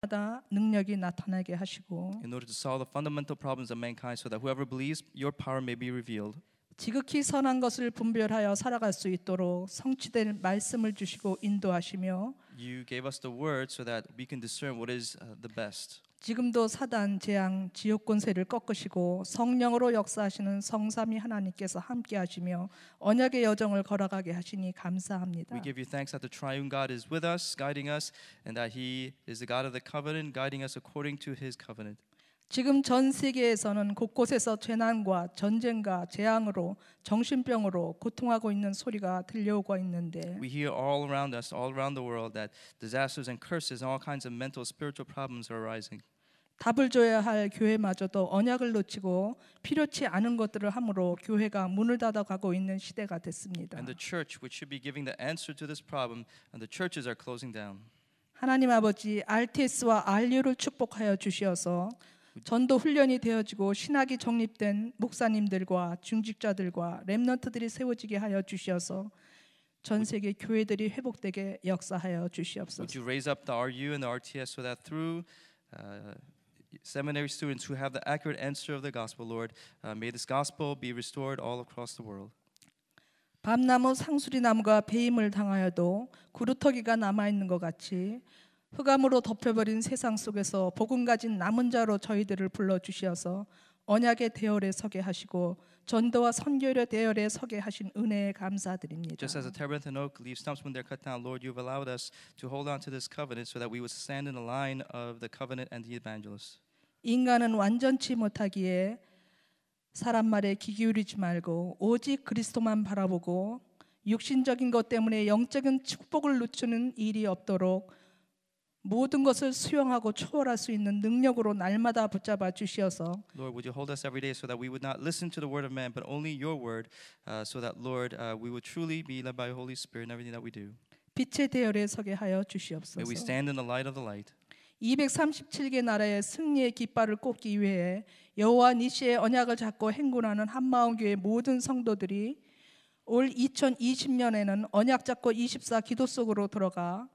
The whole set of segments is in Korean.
하다 능력이 나타나게 하시고 in order to solve the fundamental problems of mankind so that whoever believes your power may be revealed 지극히 선한 것을 분별하여 살아갈 수 있도록 성취될 말씀을 주시고 인도하시며 you gave us the word so that we can discern what is the best 지금도 사단, 재앙, 지옥 권세를 꺾으시고 성령으로 역사하시는 성삼위 하나님께서 함께 하시며 언약의 여정을 걸어가게 하시니 감사합니다. We give you thanks that the triune God is with us, guiding us and that he is the God of the covenant guiding us according to his covenant. 지금 전 세계에서는 곳곳에서 재난과 전쟁과 재앙으로 정신병으로 고통하고 있는 소리가 들려오고 있는데 We hear all around us all around the world that disasters and curses and all kinds of mental spiritual problems are arising. 답을 줘야 할 교회마저도 언약을 놓치고 필요치 않은 것들을 함으로 교회가 문을 닫아가고 있는 시대가 됐습니다. And the church which should be giving the answer to this problem and the churches are closing down. 하나님 아버지 RTS와 RU를 축복하여 주시어서 전도 훈련이 되어지고 신학이 정립된 목사님들과 중직자들과 렘넌트들이 세워지게 하여 주시어서 전 세계 교회들이 회복되게 역사하여 주시옵소서. Would you raise up the RU and the RTS so that through uh, seminary students who have the accurate answer of the gospel, Lord, uh, may this gospel be restored all across the world. 밤나무 상수리 나무가 배임을 당하여도 구루터기가 남아 있는 것 같이 흑암으로 덮여버린 세상 속에서 복음 가진 남은 자로 저희들을 불러 주시어서 언약의 대열에 서게 하시고 전도와 선교의 대열에 서게 하신 은혜에 감사드립니다. Just as a terebinth and oak leaves stumps when they're cut down, Lord, you've allowed us to hold on to this covenant so that we would stand in the line of the covenant and the evangelists. 인간은 완전치 못하기에 사람 말에 귀 기울이지 말고 오직 그리스도만 바라보고 육신적인 것 때문에 영적인 축복을 놓치는 일이 없도록 모든 것을 수용하고 초월할 수 있는 능력으로 날마다 붙잡아 주시어서 Lord would you hold us every day so that we would not listen to the word of man but only your word uh, so that Lord uh, we would truly be led by your holy spirit in everything that we do 빛의 대열에 서게 하여 주시옵소서 May we stand in the light of the light 237개 나라의 승리의 깃발을 꽂기 위해 여호와 니시의 언약을 잡고 행군하는 한마음 교회 모든 성도들이 올 2020년에는 언약 잡고 24 기도 속으로 들어가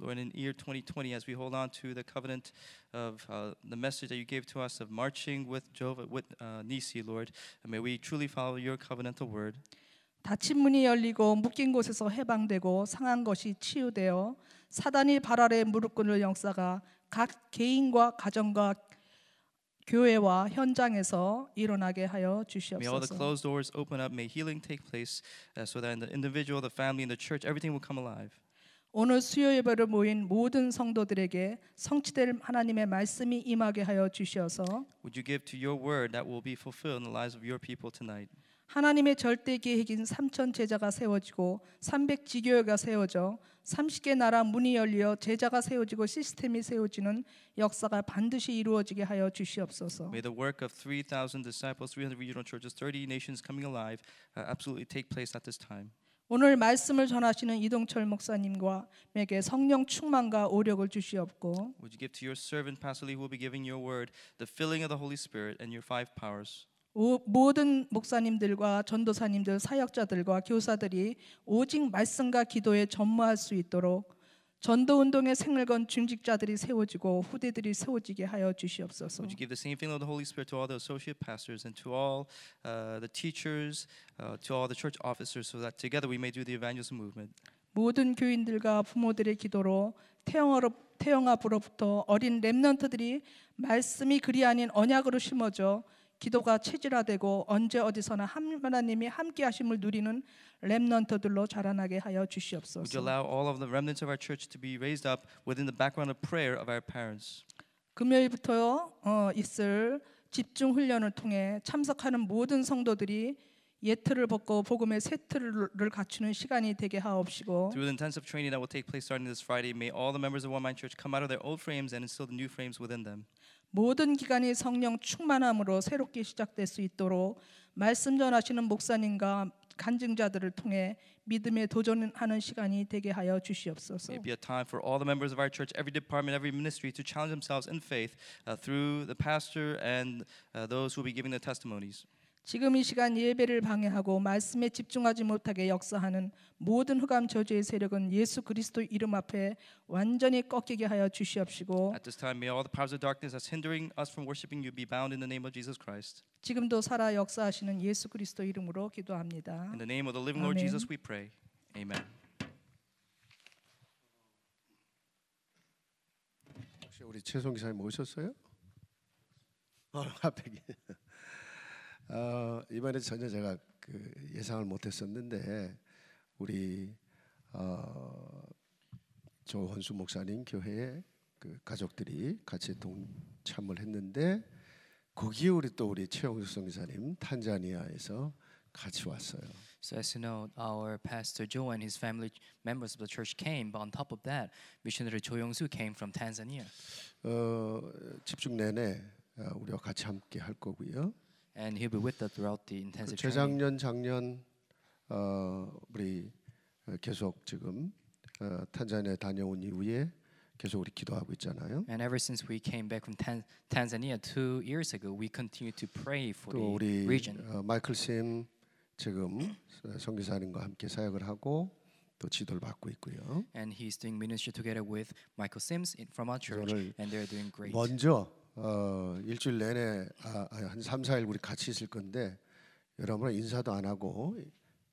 Lord, in year 2020, as we hold on to the covenant of uh, the message that you gave to us of marching with Jehovah, with uh, Nisi, Lord, may we truly follow your covenantal word. 닫힌 문이 열리고 묶인 곳에서 해방되고 상한 것이 치유되어 사단이 발 아래 무릎 꿇을 영사가 각 개인과 가정과 교회와 현장에서 일어나게 하여 주시옵소서. May all the closed doors open up. May healing take place, uh, so that in the individual, the family, and the church, everything will come alive. 오늘 수요 예배를 모인 모든 성도들에게 성취될 하나님의 말씀이 임하게 하여 주시어서 Would you give to your word that will be fulfilled in the lives of your people tonight? 하나님의 절대 계획인 3천 제자가 세워지고 300 지교회가 세워져 30개 나라 문이 열려 제자가 세워지고 시스템이 세워지는 역사가 반드시 이루어지게 하여 주시옵소서. May the work of 3,000 disciples, 300 regional churches, 30 nations coming alive uh, absolutely take place at this time. 오늘 말씀을 전하시는 이동철 목사님과 에게 성령 충만과 오력을 주시옵고 Would you give to your servant Pastor Lee who will be giving your word the filling of the Holy Spirit and your five powers. 오, 모든 목사님들과 전도사님들, 사역자들과 교사들이 오직 말씀과 기도에 전무할 수 있도록 전도 운동의 생을 건 중직자들이 세워지고 후대들이 세워지게 하여 주시옵소서. Would you give the same feeling of the Holy Spirit to all the associate pastors and to all uh, the teachers, uh, to all the church officers, so that together we may do the evangelism movement. 모든 교인들과 부모들의 기도로 태영어로 태영아부로부터 어린 렘넌트들이 말씀이 그리 아닌 언약으로 심어져 기도가 체질화되고 언제 어디서나 하나님이 함께 하심을 누리는 렘넌트들로 자라나게 하여 주시옵소서. Would you allow all of the remnants of our church to be raised up within the background of prayer of our parents. 금요일부터 어, 있을 집중 훈련을 통해 참석하는 모든 성도들이 예틀을 벗고 복음의 세틀을 갖추는 시간이 되게 하옵시고. Through the intensive training that will take place starting this Friday, may all the members of One Mind Church come out of their old frames and instill the new frames within them. 모든 기간이 성령 충만함으로 새롭게 시작될 수 있도록 말씀 전하시는 목사님과 간증자들을 통해 믿음에 도전하는 시간이 되게 하여 주시옵소서. May be a time for all the members of our church, every department, every ministry to challenge themselves in faith uh, through the pastor and uh, those who will be giving their testimonies. 지금 이 시간 예배를 방해하고 말씀에 집중하지 못하게 역사하는 모든 흑암 저주의 세력은 예수 그리스도 이름 앞에 완전히 꺾이게 하여 주시옵시고. At this time, may all the powers of darkness that's hindering us from worshiping you be bound in the name of Jesus Christ. 지금도 살아 역사하시는 예수 그리스도 이름으로 기도합니다. In the name of the living Lord Jesus, we pray. Amen. 혹시 우리 최송 기사님 오셨어요? 어, 앞에 어, 이번에 전혀 제가 그 예상을 못했었는데 우리 어, 조헌수 목사님 교회에 그 가족들이 같이 동참을 했는데 거기에 우리 또 우리 최영수 성사님 탄자니아에서 같이 왔어요. So as you know, our pastor Joe and his family members of the church came, but on top of that, missionary Cho Young-soo came from Tanzania. 어, 집중 내내 우리와 같이 함께 할 거고요. And he'll be with us throughout the intensive training. 재작년 작년 어, 우리 계속 지금 어, 탄자니아 다녀온 이후에 계속 우리 기도하고 있잖아요. And ever since we came back from Tan Tanzania two years ago, we continue to pray for 또 the 우리 region. 어, 마이클 쌤 지금 성교사님과 함께 사역을 하고 또 지도를 받고 있고요. And he's doing ministry together with Michael Sims from our church, and they're doing great. 먼저 어, 일주일 내내 아, 아 한 3, 4일 우리 같이 있을 건데 여러분 은 인사도 안 하고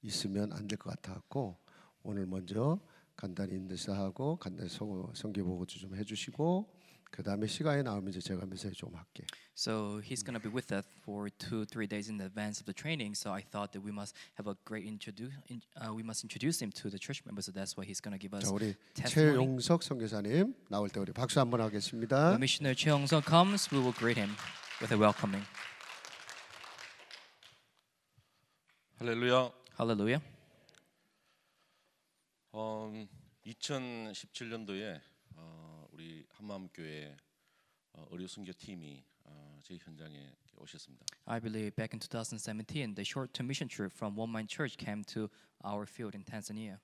있으면 안 될 것 같아갖고 오늘 먼저 간단히 인사하고 간단히 성, 성기 보고 좀 해주시고 그 다음에 시간이 나오면 이제 제가 메시지 좀 할게. So he's going to be with us for two, three days in advance of the training. So I thought that we must have a great introduce. Uh, we must introduce him to the church members. So that's why he's going to give us. 자 우리 testimony. 최용석 선교사님 나올 때 우리 박수 한번 하겠습니다. When missionary 최영석 comes, we will greet him with a welcoming. 할렐루야. 할렐루야. 음, 2017년도에 한마음교회 의료 선교 팀이 저희 현장에 오셨습니다. I believe back in 2017 the short-term mission trip from One Mind Church came to our field in Tanzania.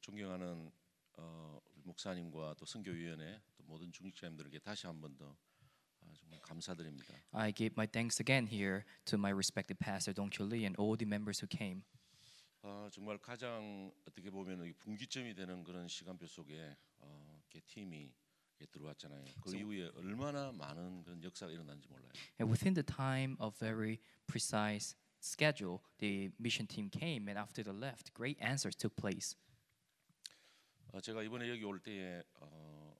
존경하는 어, 목사님과 또 선교위원회 또 모든 중직자님들께 다시 한번더 정말 감사드립니다. I give my thanks again here to my respected pastor Dong Chul Lee and all the members who came. 어, 정말 가장 어떻게 보면 분기점이 되는 그런 시간표 속에 어, 팀이 들어왔잖아요. 그 so, 이후에 얼마나 많은 그런 역사가 일어난지 몰라요. And within the time of very precise schedule, the mission team came, and after they left, great answers took place. 어, 제가 이번에 여기 올 때에 어,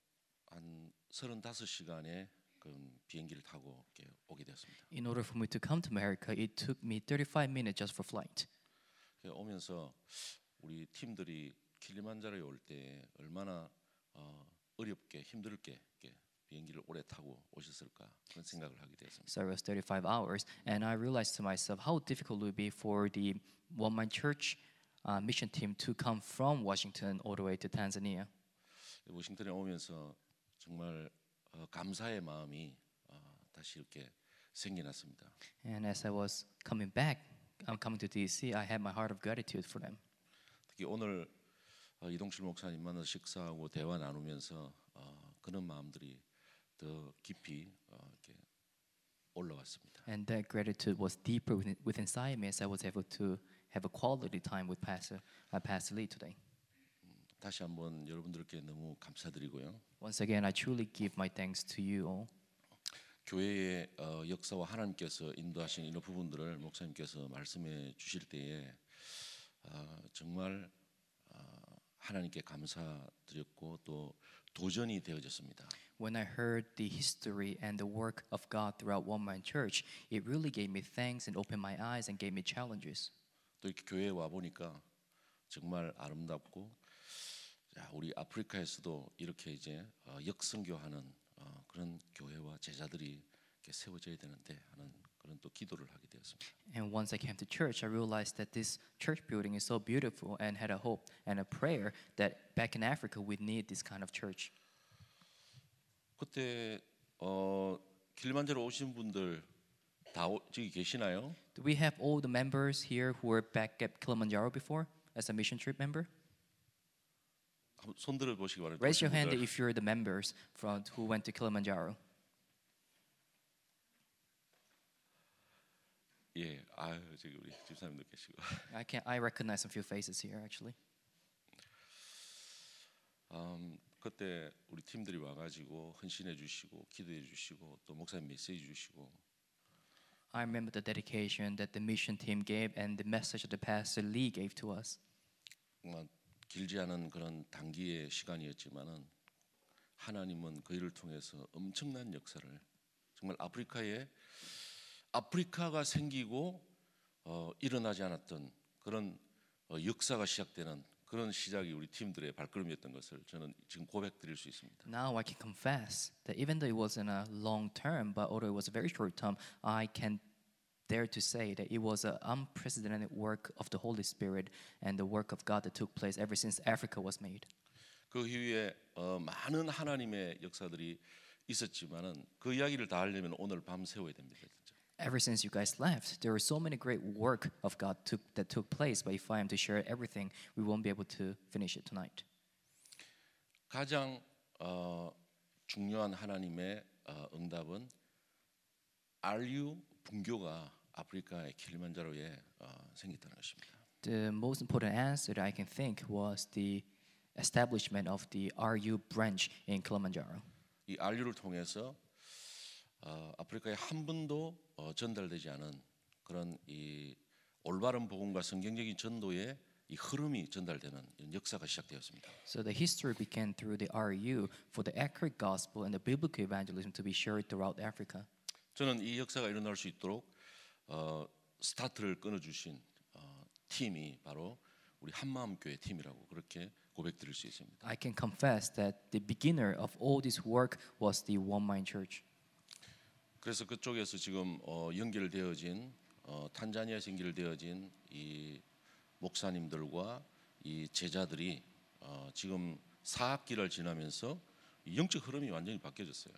한 35시간의 그 비행기를 타고 이렇게 오게 되었습니다. In order for me to come to America, it took me 35 minutes just for flight. 오면서 우리 팀들이 킬리만자로에 올때 얼마나 어, 어렵게 힘들게 비행기를 오래 타고 오셨을까 그런 생각을 하게 되었습니다. So it was 35 hours, and I realized to myself how difficult it would be for the One Man Church uh, mission team to come from Washington all the way to Tanzania. 워싱턴에 오면서 정말 어, 감사의 마음이 어, 다시 이렇게 생겨났습니다. And as I was coming back, I'm coming to DC, I had my heart of gratitude for them. 특히 오늘 이동실 목사님 만나 식사하고 대화 나누면서 그런 마음들이 더 깊이 이렇게 올라왔습니다. And that gratitude was deeper within, within me as I was able to have a quality time with Pastor uh, Pastor Lee today. 다시 한번 여러분들께 너무 감사드리고요. Once again, I truly give my thanks to you all. 교회의 어, 역사와 하나님께서 인도하신 이런 부분들을 목사님께서 말씀해 주실 때에 어, 정말 하나님께 감사드렸고 또 도전이 되어졌습니다. When I heard the history and the work of God throughout One Man Church, it really gave me thanks and opened my eyes and gave me challenges. 또 이렇게 교회에 와 보니까 정말 아름답고 야, 우리 아프리카에서도 이렇게 이제 어, 역선교하는 어, 그런 교회와 제자들이 이렇게 세워져야 되는데 하는 그런 또 기도를 하게 되었습니다. And once I came to church, I realized that this church building is so beautiful and had a hope and a prayer that back in Africa we need this kind of church. 그때 어 오신 분들 다 오, 저기 계시나요? Do we have all the members here who were back at Kilimanjaro before as a mission trip member? 손들어 보시기 바랍니다. Raise your hand if you're the members from who went to Kilimanjaro. 예, 아유 저기 우리 집사님도 계시고. I can I recognize a few faces here actually. 음, 그때 우리 팀들이 와가지고 헌신해 주시고 기도해 주시고 또 목사님 메시지 주시고. I remember the dedication that the mission team gave and the message that the pastor Lee gave to us. 뭐, 길지 않은 그런 단기의 시간이었지만은 하나님은 그 일을 통해서 엄청난 역사를 정말 아프리카에 아프리카가 생기고 어, 일어나지 않았던 그런 어, 역사가 시작되는 그런 시작이 우리 팀들의 발걸음이었던 것을 저는 지금 고백드릴 수 있습니다. Now I can confess that even though it wasn't a long term, but although it was a very short term, I can dare to say that it was an unprecedented work of the Holy Spirit and the work of God that took place ever since Africa was made. 그 이후에 어, 많은 하나님의 역사들이 있었지만은 그 이야기를 다 하려면 오늘 밤 세워야 됩니다. ever since you guys left, there was so many great work of God took, that took place. But if I am to share everything, we won't be able to finish it tonight. 가장 어, 중요한 하나님의 어, 응답은 알류 분교가 아프리카의 킬리만자로에 어, 생겼다는 것입니다. The most important answer that I can think was the establishment of the RU branch in Kilimanjaro. 이 R.U.를 통해서 어, 아프리카에 한 분도 어, 전달되지 않은 그런 이 올바른 복음과 성경적인 전도의 이 흐름이 전달되는 이런 역사가 시작되었습니다. So the history began through the RU for the accurate gospel and the biblical evangelism to be shared throughout Africa. 저는 이 역사가 일어날 수 있도록 어, 스타트를 끊어주신 어, 팀이 바로 우리 한마음 교회 팀이라고 그렇게 고백드릴 수 있습니다. I can confess that the beginner of all this work was the One Mind Church. 그래서 그쪽에서 지금 어, 연결되어진 어, 탄자니아에서 연결되어진 이 목사님들과 이 제자들이 어, 지금 사학기를 지나면서 영적 흐름이 완전히 바뀌어졌어요.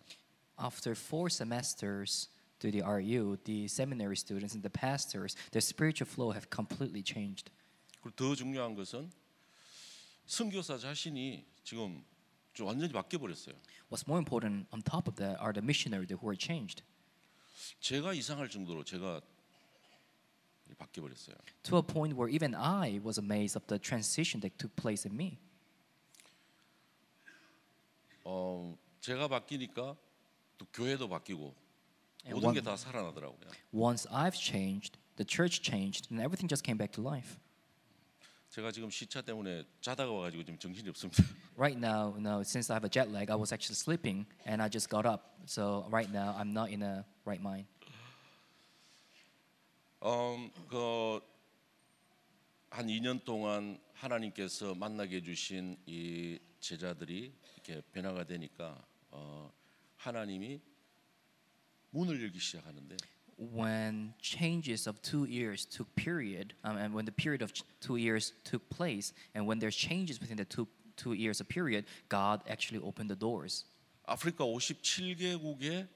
After four semesters to the RU, the seminary students and the pastors, their spiritual flow have completely changed. 그리고 더 중요한 것은 선교사 자신이 지금 완전히 바뀌어 버렸어요. What's more important on top of that are the missionaries who are changed. 제가 이상할 정도로 제가 바뀌어 버렸어요. To a point where even I was amazed of the transition that took place in me. 어, 제가 바뀌니까 또 교회도 바뀌고 모든 게 다 살아나더라고요. Once I've changed, the church changed, and everything just came back to life. 제가 지금 시차 때문에 자다가 와가지고 지금 정신이 없습니다. Right now, no, since I have a jet lag, I was actually sleeping and I just got up. So right now, I'm not in a right mind. 음, 그한 2년 동안 하나님께서 만나게 해주신 이 제자들이 이렇게 변화가 되니까 어, 하나님이 문을 열기 시작하는데. when changes of two years took period, um, and when the period of two years took place, and when there's changes within the two, two years of period, God actually opened the doors. 아프리카 57개국의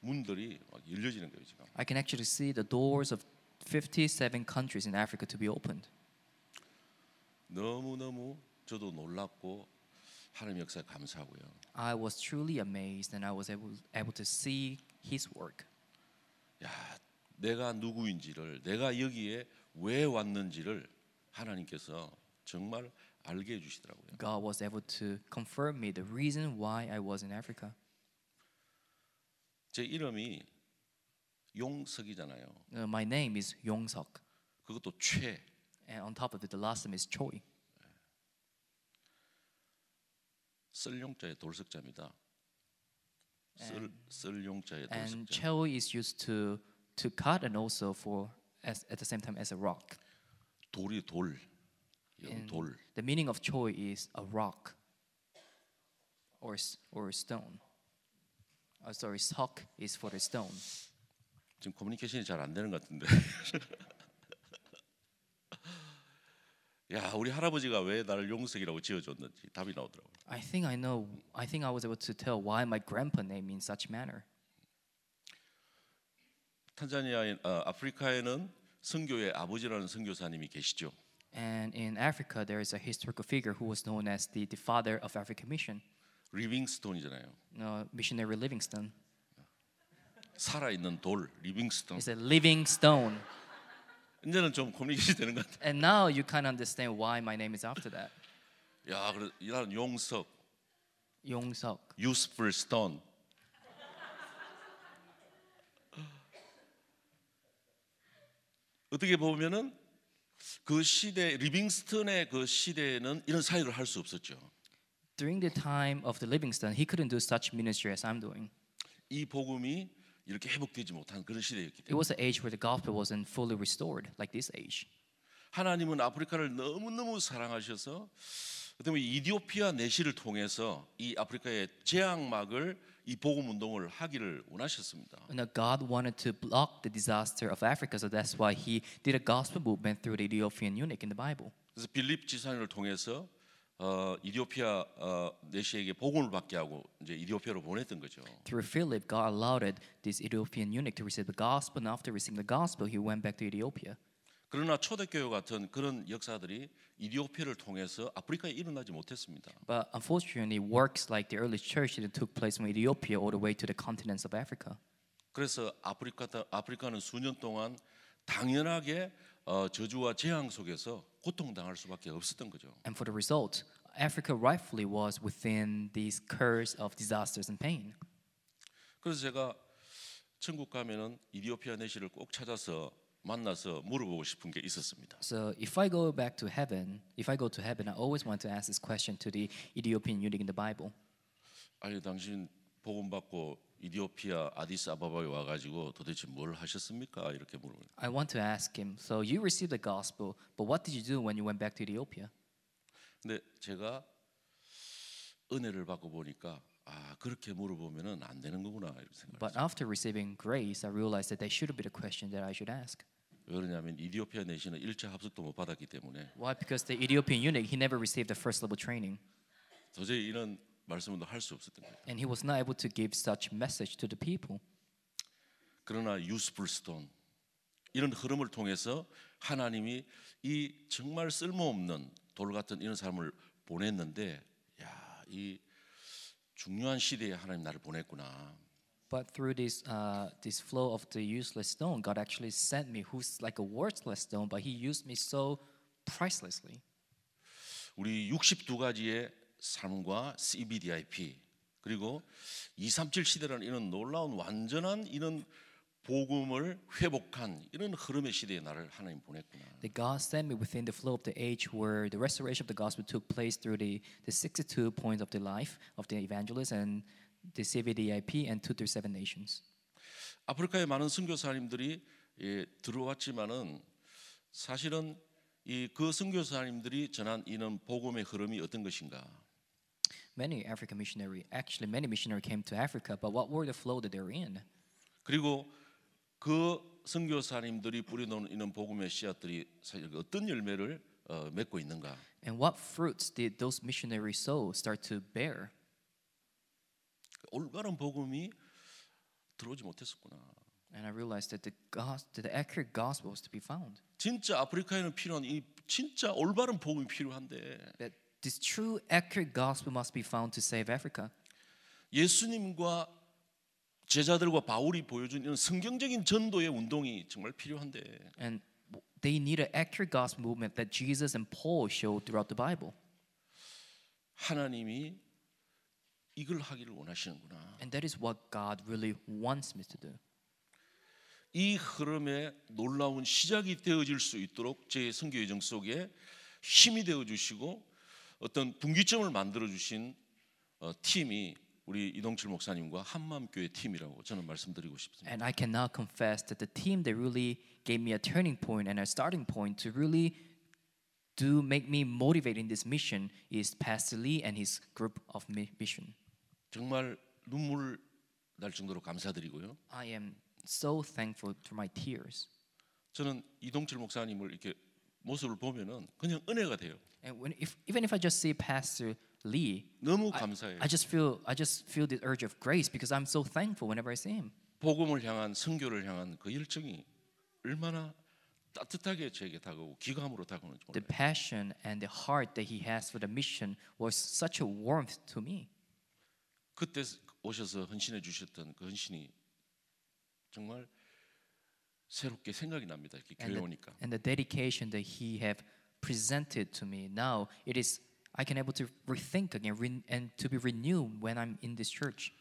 문들이 열려지는 거예요 지금. I can actually see the doors of 57 countries in Africa to be opened. 너무 너무 저도 놀랐고 하나님 역사에 감사하고요. I was truly amazed and I was able, able to see His work. 야, 내가 누구인지를 내가 여기에 왜 왔는지를 하나님께서 정말 알게 해 주시더라고요. God was able to confirm me the reason why I was in Africa. 제 이름이 용석이잖아요. Uh, my name is 용석. 그것도 최. And on top of it, the last name is Choi. 썰 용자에 돌석자입니다. And, 쓸, and 채우 is used to to cut and also for as, at the same time as a rock. 돌이 돌. And 돌. The meaning of choi is a rock or or stone. Oh, sorry, sock is for the stone. 지금 커뮤니케이션이 잘 안 되는 것 같은데. 야, 우리 할아버지가 왜 나를 용석이라고 지어줬는지 답이 나오더라고요. I think I know. I think I was able to tell why my grandpa named me in such manner. 탄자니아인 아, 아프리카에는 선교의 아버지라는 선교사님이 계시죠. And in Africa, there is a historical figure who was known as the, the father of African mission. 리빙스톤이잖아요. Uh, missionary Livingston. 살아 있는 돌, 리빙스톤. It's a living stone. 이제는 좀 커뮤니케이션 되는 것 같아. And now you kind of understand why my name is after that. 야, 그래 이런 용석. 용석. Useful stone. 어떻게 보면은 그 시대 리빙스턴의 그 시대에는 이런 사역을 할수 없었죠. During the time of the Livingston, he couldn't do such ministry as I'm doing. 이 복음이 이렇게 회복되지 못한 그런 시대였기 때문에. It was an age where the gospel wasn't fully restored like this age. 하나님은 아프리카를 너무너무 사랑하셔서 그다음에 이디오피아 내시를 통해서 이 아프리카의 재앙막을 이 복음 운동을 하기를 원하셨습니다. And God wanted to block the disaster of Africa, so that's why He did a gospel movement through the Ethiopian eunuch in the Bible. 그래서 빌립 지사님을 통해서 어, 이디오피아 어, 내시에게 복음을 받게 하고 이제 이디오피아로 보냈던 거죠. Through Philip, God allowed this Ethiopian eunuch to receive the gospel, and after receiving the gospel, he went back to Ethiopia. 그러나 초대교회 같은 그런 역사들이 이디오피아를 통해서 아프리카에 일어나지 못했습니다. But unfortunately, works like the early church that took place from Ethiopia all the way to the continents of Africa. 그래서 아프리카 아프리카는 수년 동안 당연하게 어, 저주와 재앙 속에서 고통당할 수밖에 없었던 거죠. And for the result, Africa rightfully was within these curse of disasters and pain. 그래서 제가 천국 가면은 이디오피아 내시를 꼭 찾아서 만나서 물어보고 싶은 게 있었습니다. So if I go back to heaven, if I go to heaven, I always want to ask this question to the Ethiopian eunuch in the Bible. 아니 당신 복음 받고 이디오피아 아디스아바바에 와가지고 도대체 뭘 하셨습니까? 이렇게 물어요. I want to ask him. So you received the gospel, but what did you do when you went back to Ethiopia? 근데 제가 은혜를 받고 보니까 아 그렇게 물어보면은 안 되는 거구나 이렇게 생각했어요. But after receiving grace, I realized that that should be the question that I should ask. 왜냐하면 이디오피아 내신은 1차 합숙도 못 받았기 때문에. Why? Because the Ethiopian eunuch he never received the first level training. 도저히 이런 말씀도 할수 없었던 거예요. And he was not able to give such message to the people. 그러나 유스풀스톤 이런 흐름을 통해서 하나님이 이 정말 쓸모없는 돌 같은 이런 사람을 보냈는데 야, 이 중요한 시대에 하나님 나를 보냈구나. But through this uh, this flow of the useless stone, God actually sent me, who's like a worthless stone, but He used me so pricelessly. 우리 62가지의 삶과 CBDIP 그리고 237 시대라는 이런 놀라운 완전한 이런 복음을 회복한 이런 흐름의 시대에 나를 하나님 보냈구나. That God sent me within the flow of the age where the restoration of the gospel took place through the the 62 points of the life of the evangelist and the CVDIP and 237 nations. 아프리카의 많은 선교사님들이 예, 들어왔지만은 사실은 이 그 선교사님들이 전한 이런 복음의 흐름이 어떤 것인가? many African missionary, actually many missionary came to Africa, but what were the flow that they are in? 그리고 그 선교사님들이 뿌려놓은 복음의 씨앗들이 사실 어떤 열매를 어, 맺고 있는가? And what fruits did those missionary sow start to bear? 올바른 복음이 들어오지 못했었구나. And I realized that the, gospel, the accurate gospel was to be found. 진짜 아프리카에는 필요한 이 진짜 올바른 복음이 필요한데. That this true accurate gospel must be found to save Africa. 예수님과 제자들과 바울이 보여준 이런 성경적인 전도의 운동이 정말 필요한데. And they need an accurate gospel movement that Jesus and Paul showed throughout the Bible. 하나님이 이걸 하기를 원하시는구나. And that is what God really wants me to do. 이 흐름의 놀라운 시작이 되어질 수 있도록 제 선교 여정 속에 힘이 되어 주시고 어떤 분기점을 만들어 주신 팀이 우리 이동철 목사님과 한맘교회 팀이라고 저는 말씀드리고 싶습니다. And I can now confess that the team that really gave me a turning point and a starting point to really do make me motivate in this mission is Pastor Lee and his group of mission. 정말 눈물 날 정도로 감사드리고요. I am so thankful for my tears. 저는 이동철 목사님을 이렇게 모습을 보면은 그냥 은혜가 돼요. And when, if, even if I just see Pastor Lee, 너무 감사해요. I, I just feel I just feel the urge of grace because I'm so thankful whenever I see him. 복음을 향한 선교를 향한 그 열정이 얼마나 따뜻하게 저에게 다가오고 기감으로 다가오는지 몰라요. The passion and the heart that he has for the mission was such a warmth to me. 그때 오셔서 헌신해 주셨던 그 헌신이 정말 새롭게 생각이 납니다. 이렇게 and 교회 the, 오니까. And the dedication that he have presented to me now it is I can able to rethink again re, and to be renewed when I'm in this church.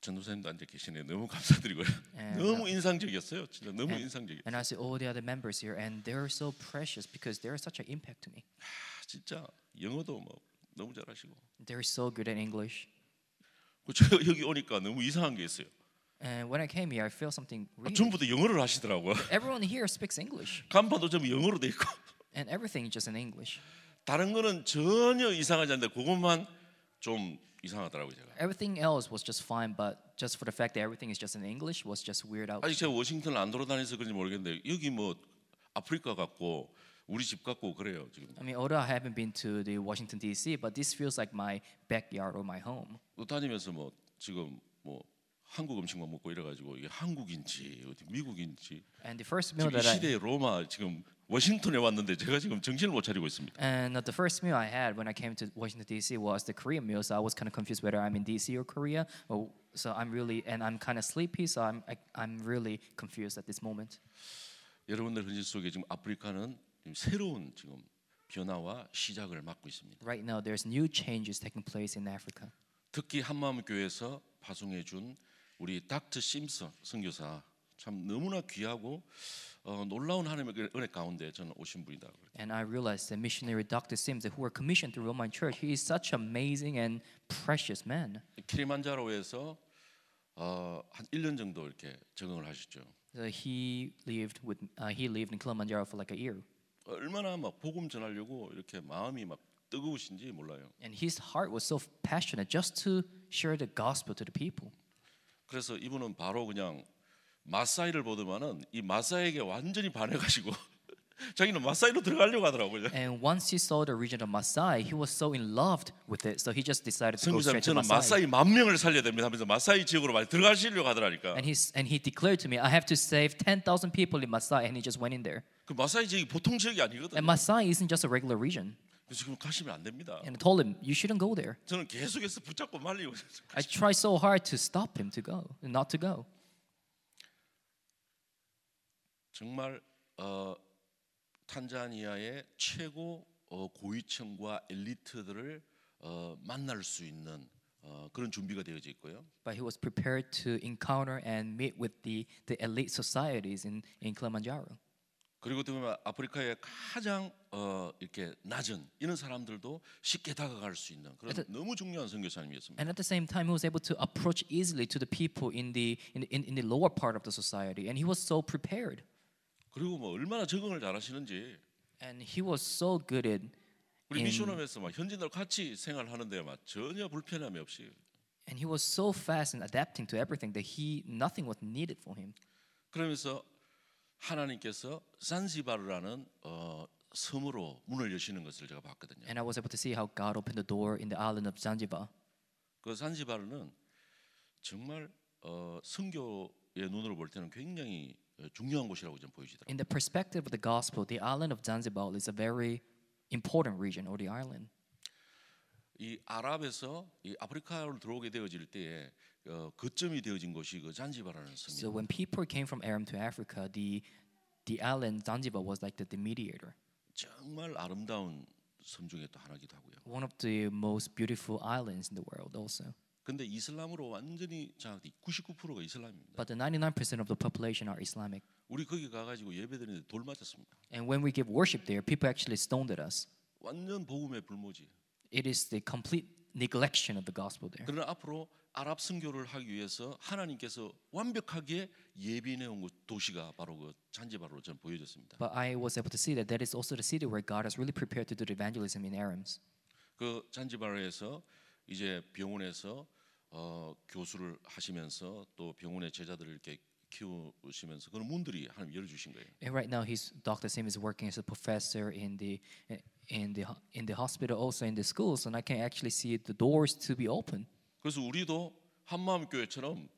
전도사님도 앉아 계시네. 너무 감사드리고요. And, 너무 uh, 인상적이었어요. 진짜 너무 and, And I see all the other members here, and they are so precious because they are such an impact to me. 아, 진짜 영어도 뭐 너무 잘하시고. They are so good at English. 저 여기 오니까 너무 이상한 게 있어요. And when I came here, I feel something really. 전부 다 영어를 하시더라고요. Everyone here speaks English. 간판도 전부 영어로 돼 있고. And everything just in English. 다른 거는 전혀 이상하지 않는데 그것만 좀 이상하더라고요 제가. Everything else was just fine, but just for the fact that everything is just in English was just weird out. 아직 제가 워싱턴을 안 돌아다녀서 그런지 모르겠는데 여기 뭐 아프리카 같고 우리 집 같고 그래요 지금. I mean, although I haven't been to the Washington D.C., but this feels like my backyard or my home. 또 다니면서 뭐 지금 뭐 한국 음식만 먹고 이래가지고 이게 한국인지 어디 미국인지 And the first meal 지금 이 that I 시대에 로마 지금 워싱턴에 왔는데 제가 지금 정신을 못 차리고 있습니다. and the first meal I had when I came to Washington D.C. was the Korean meal, so I was kind of confused whether I'm in D.C. or Korea. Or, so I'm really and I'm kind of sleepy, so I'm I, I'm really confused at this moment. 여러분들 현실 속에 지금 아프리카는 지금 새로운 지금 변화와 시작을 맞고 있습니다. Right now, there's new changes taking place in Africa. 특히 한마음 교회에서 파송해 준 우리 닥터 심슨 선교사 참 너무나 귀하고 어, 놀라운 하나님의 은혜 가운데 저는 오신 분이다. And I realized the missionary Dr. Sims who were commissioned to Roman Church, he is such amazing and precious man. 키리만자로에서 어, 한 1년 정도 이렇게 적응을 하셨죠. So he lived with uh, he lived in Kilimanjaro for like a year. 얼마나 막 복음 전하려고 이렇게 마음이 막 뜨거우신지 몰라요. And his heart was so passionate just to share the gospel to the people. 그래서 이분은 바로 그냥 마사이를 보더만은 이 마사이에게 완전히 반해가지고 자기는 마사이로 들어가려고 하더라고요. And once he saw the region of Maasai, he was so in love with it, so he just decided to go straight to Maasai. 저는 마사이 만 명을 살려야 됩니다 하면서 마사이 지역으로 많이 들어가시려고 하더라니까. And he and he declared to me, I have to save 10,000 people in Maasai, and he just went in there. 그 마사이 지역이 보통 지역이 아니거든요. And Maasai isn't just a regular region. 그래서 가시면 안 됩니다. And told him you shouldn't go there. 저는 계속해서 붙잡고 말리고 I tried so hard to stop him to go, not to go. 정말 어, 탄자니아의 최고 어, 고위층과 엘리트들을 어, 만날 수 있는 어, 그런 준비가 되어져 있고요. But he was prepared to encounter and meet with the the elite societies in in Kilimanjaro. 그리고 보면 아프리카의 가장 어, 이렇게 낮은 이런 사람들도 쉽게 다가갈 수 있는 그런 the, 너무 중요한 선교사님이었습니다. And at the same time, he was able to approach easily to the people in the in, in, in the lower part of the society, and he was so prepared. 그리고 뭐 얼마나 적응을 잘하시는지. And he was so good at. 우리 미션홈에서 막 현지인들 같이 생활하는데 막 전혀 불편함이 없이. And he was so fast in adapting to everything that he nothing was needed for him. 그러면서 하나님께서 산지바르라는 어, 섬으로 문을 여시는 것을 제가 봤거든요. And I was able to see how God opened the door in the island of Zanzibar. 그 산지바르는 정말 어, 선교의 눈으로 볼 때는 굉장히 중요한 곳이라고 좀 보여지더라고요. In the perspective of the gospel, the island of Zanzibar is a very important region or the island. 이 아랍에서 이 아프리카로 들어오게 되어질 때에 거점이 되어진 곳이 그 잔지바라는 섬입니다. So when people came from Aram to Africa, the the island Zanzibar was like the, the mediator. 정말 아름다운 섬 중에 또 하나기도 하고요. One of the most beautiful islands in the world also. 근데 이슬람으로 완전히 장악돼 99%가 이슬람입니다. But the 99% of the population are Islamic. 우리 거기 가가지고 예배드리는데 돌 맞았습니다. And when we give worship there, people actually stoned at us. 완전 복음의 불모지. It is the complete neglection of the gospel there. 그러나 앞으로 아랍 선교를 하기 위해서 하나님께서 완벽하게 예비해 온 도시가 바로 그 잔지바로 저는 보여졌습니다. But I was able to see that that is also the city where God has really prepared to do the evangelism in Arams. 그 잔지바르에서 이제 병원에서 어, 교수를 하시면서 또 병원의 제자들을 이렇게 키우시면서 그런 문들이 하나님 열어 주신 거예요. And right now he's Dr. Sim is working as a professor in the in the in the hospital also in the schools and I can actually see the doors to be open. 그래서 우리도 한마음 교회처럼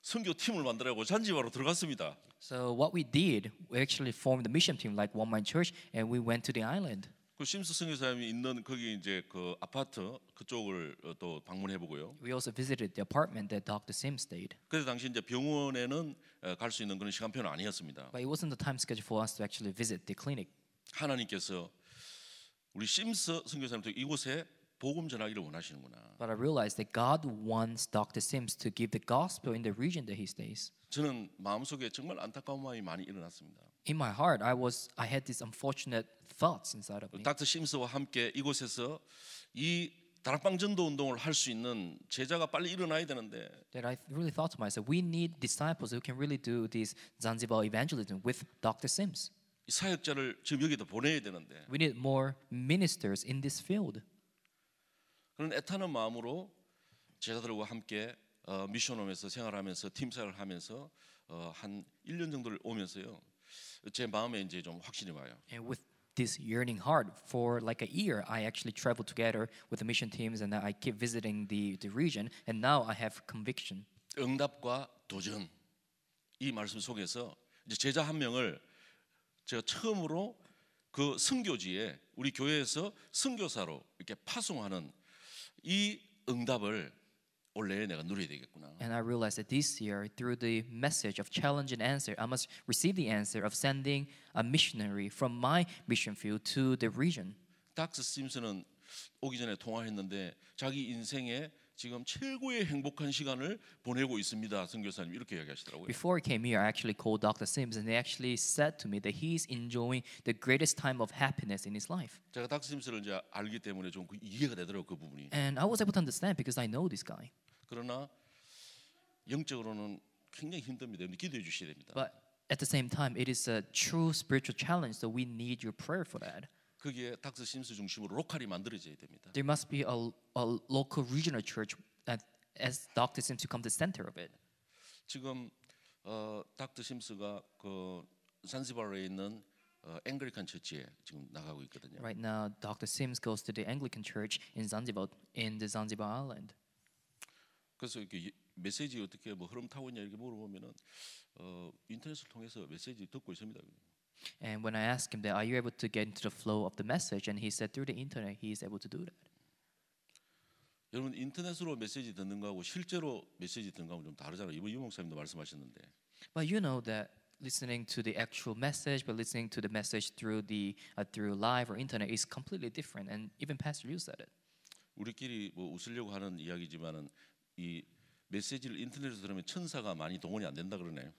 선교 팀을 만들라고 잔지바로 들어갔습니다. So what we did, we actually formed the mission team like One Man Church, and we went to the island. 그 심스 선교사님이 있는 거기 이제 그 아파트 그쪽을 또 방문해 보고요. We also visited the apartment that Dr. Sim stayed. 그때 당시 이제 병원에는 갈 수 있는 그런 시간표는 아니었습니다. But it wasn't the time schedule for us to actually visit the clinic. 하나님께서 우리 심스 선교사님도 이곳에 복음 전하기를 원하시는구나. But I realized that God wants Dr. Sims to give the gospel in the region that he stays. 저는 마음속에 정말 안타까운 마음이 많이 일어났습니다. In my heart, I was I had these unfortunate thoughts inside of me. 닥터 심스와 함께 이곳에서 이 다락방 전도 운동을 할 수 있는 제자가 빨리 일어나야 되는데. That I really thought to myself, we need disciples who can really do this Zanzibar evangelism with Dr. Sims. 이 사역자를 지금 여기도 보내야 되는데. We need more ministers in this field. 그런 애타는 마음으로 제자들과 함께 어, 미션홈에서 생활하면서 팀생활을 하면서 어, 한 1년 정도를 오면서요. 제 마음에 이제 좀 확신이 와요. And with this yearning heart for like a year I actually traveled together with the mission teams and I keep visiting the the region and now I have conviction. 응답과 도전 이 말씀 속에서 이제 제자 한 명을 제가 처음으로 그 선교지에 우리 교회에서 선교사로 이렇게 파송하는 이 응답을 올해에 내가 누려야 되겠구나. And I realized that this year, through the message of challenge and answer, I must receive the answer of sending a missionary from my mission field to the region. 닥스 심슨은 오기 전에 통화했는데 자기 인생에 지금 최고의 행복한 시간을 보내고 있습니다. 선교사님 이렇게 이야기하시더라고요. Before I came here, I actually called Dr. Sims and he actually said to me that he's enjoying the greatest time of happiness in his life. 제가 닥터 심스를 이제 알기 때문에 좀 이해가 되더라고 그 부분이. And I was able to understand because I know this guy. 그러나 영적으로는 굉장히 힘듭니다. 여러분 기도해 주셔야 됩니다. But at the same time, it is a true spiritual challenge, so we need your prayer for that. 거기에 닥터 심스 중심으로 로컬이 만들어져야 됩니다. There must be a, a local regional church that, as Dr. Sims becomes the center of it. 지금 어, 닥터 심스가 그 산지바르에 있는 어, 앵글리칸 처치에 지금 나가고 있거든요. Right now, Dr. Sims goes to the Anglican Church in Zanzibar, in the Zanzibar Island. 그래서 이렇게 메시지 어떻게 뭐 흐름 타고 있냐 이렇게 물어보면은 어, 인터넷을 통해서 메시지 듣고 있습니다. And when I asked him that, are you able to get into the flow of the message? And he said through the internet, he is able to do that. 여러분 인터넷으로 메시지 듣는 거하고 실제로 메시지 듣는 거하고 좀 다르잖아요. 이번 유목사님도 말씀하셨는데. But you know that listening to the actual message, but listening to the message through the uh, through live or internet is completely different. And even Pastor Liu said it. 우리끼리 뭐 웃으려고 하는 이야기지만은 이 메시지를 인터넷에서 들으면 천사가 많이 동원이 안 된다 그러네요.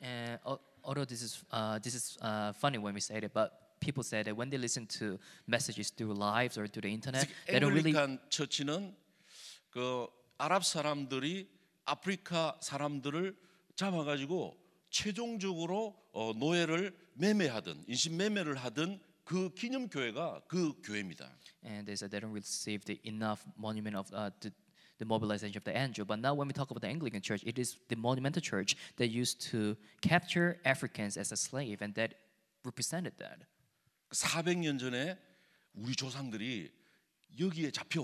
And, uh, although this is uh, this is uh, funny when we say it, but people say that when they listen to messages through lives or through the internet, they don't really. 앵글리칸 처치는 그 아랍 사람들이 아프리카 사람들을 잡아가지고 최종적으로 어, 노예를 매매하든 인신 매매를 하든 그 기념 교회가 그 교회입니다. And they said they don't receive the enough monument of uh, the the mobilization of the angel. But now when we talk about the Anglican Church, it is the monumental church that used to capture Africans as a slave and that represented that. 400년 전에 우리 조상들이 여기에 잡혀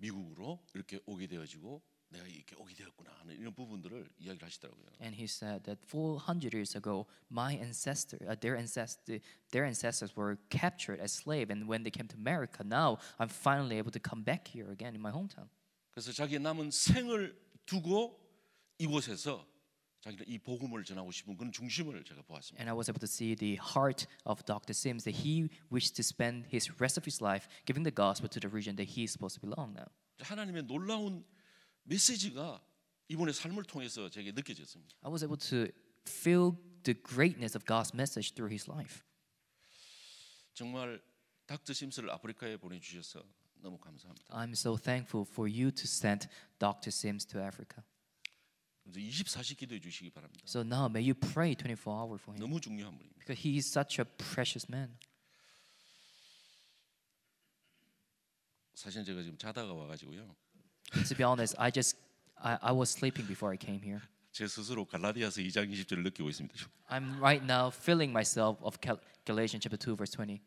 미국으로 이렇게 오게 되어지고 내가 이렇게 오게 되었구나 하는 이런 부분들을 이야기를 하시더라고요. And he said that 400 years ago, my ancestor, uh, their ancestor, their ancestors were captured as slave, and when they came to America, now I'm finally able to come back here again in my hometown. 그래서 자기 남은 생을 두고 이곳에서 자기는 이 복음을 전하고 싶은 그런 중심을 제가 보았습니다. And I was able to see the heart of Dr. Sims that he wished to spend his rest of his life giving the gospel to the region that he is supposed to belong now. 하나님의 놀라운 메시지가 이번에 삶을 통해서 제게 느껴졌습니다. I was able to feel the greatness of God's message through his life. 정말 닥터 심스를 아프리카에 보내 주셔서 너무 감사합니다. I'm so thankful for you to send Dr. Sims to Africa. 24시 기도해 주시기 바랍니다. So now may you pray 24 hours for him. 너무 중요한 분입니다. Because he is such a precious man. 사실 제가 지금 자다가 와 가지고요. To be honest, I just I, I was sleeping before I came here. 제 스스로 갈라디아서 2장 20절을 느끼고 있습니다. I'm right now feeling myself of Galatians chapter 2 verse 20.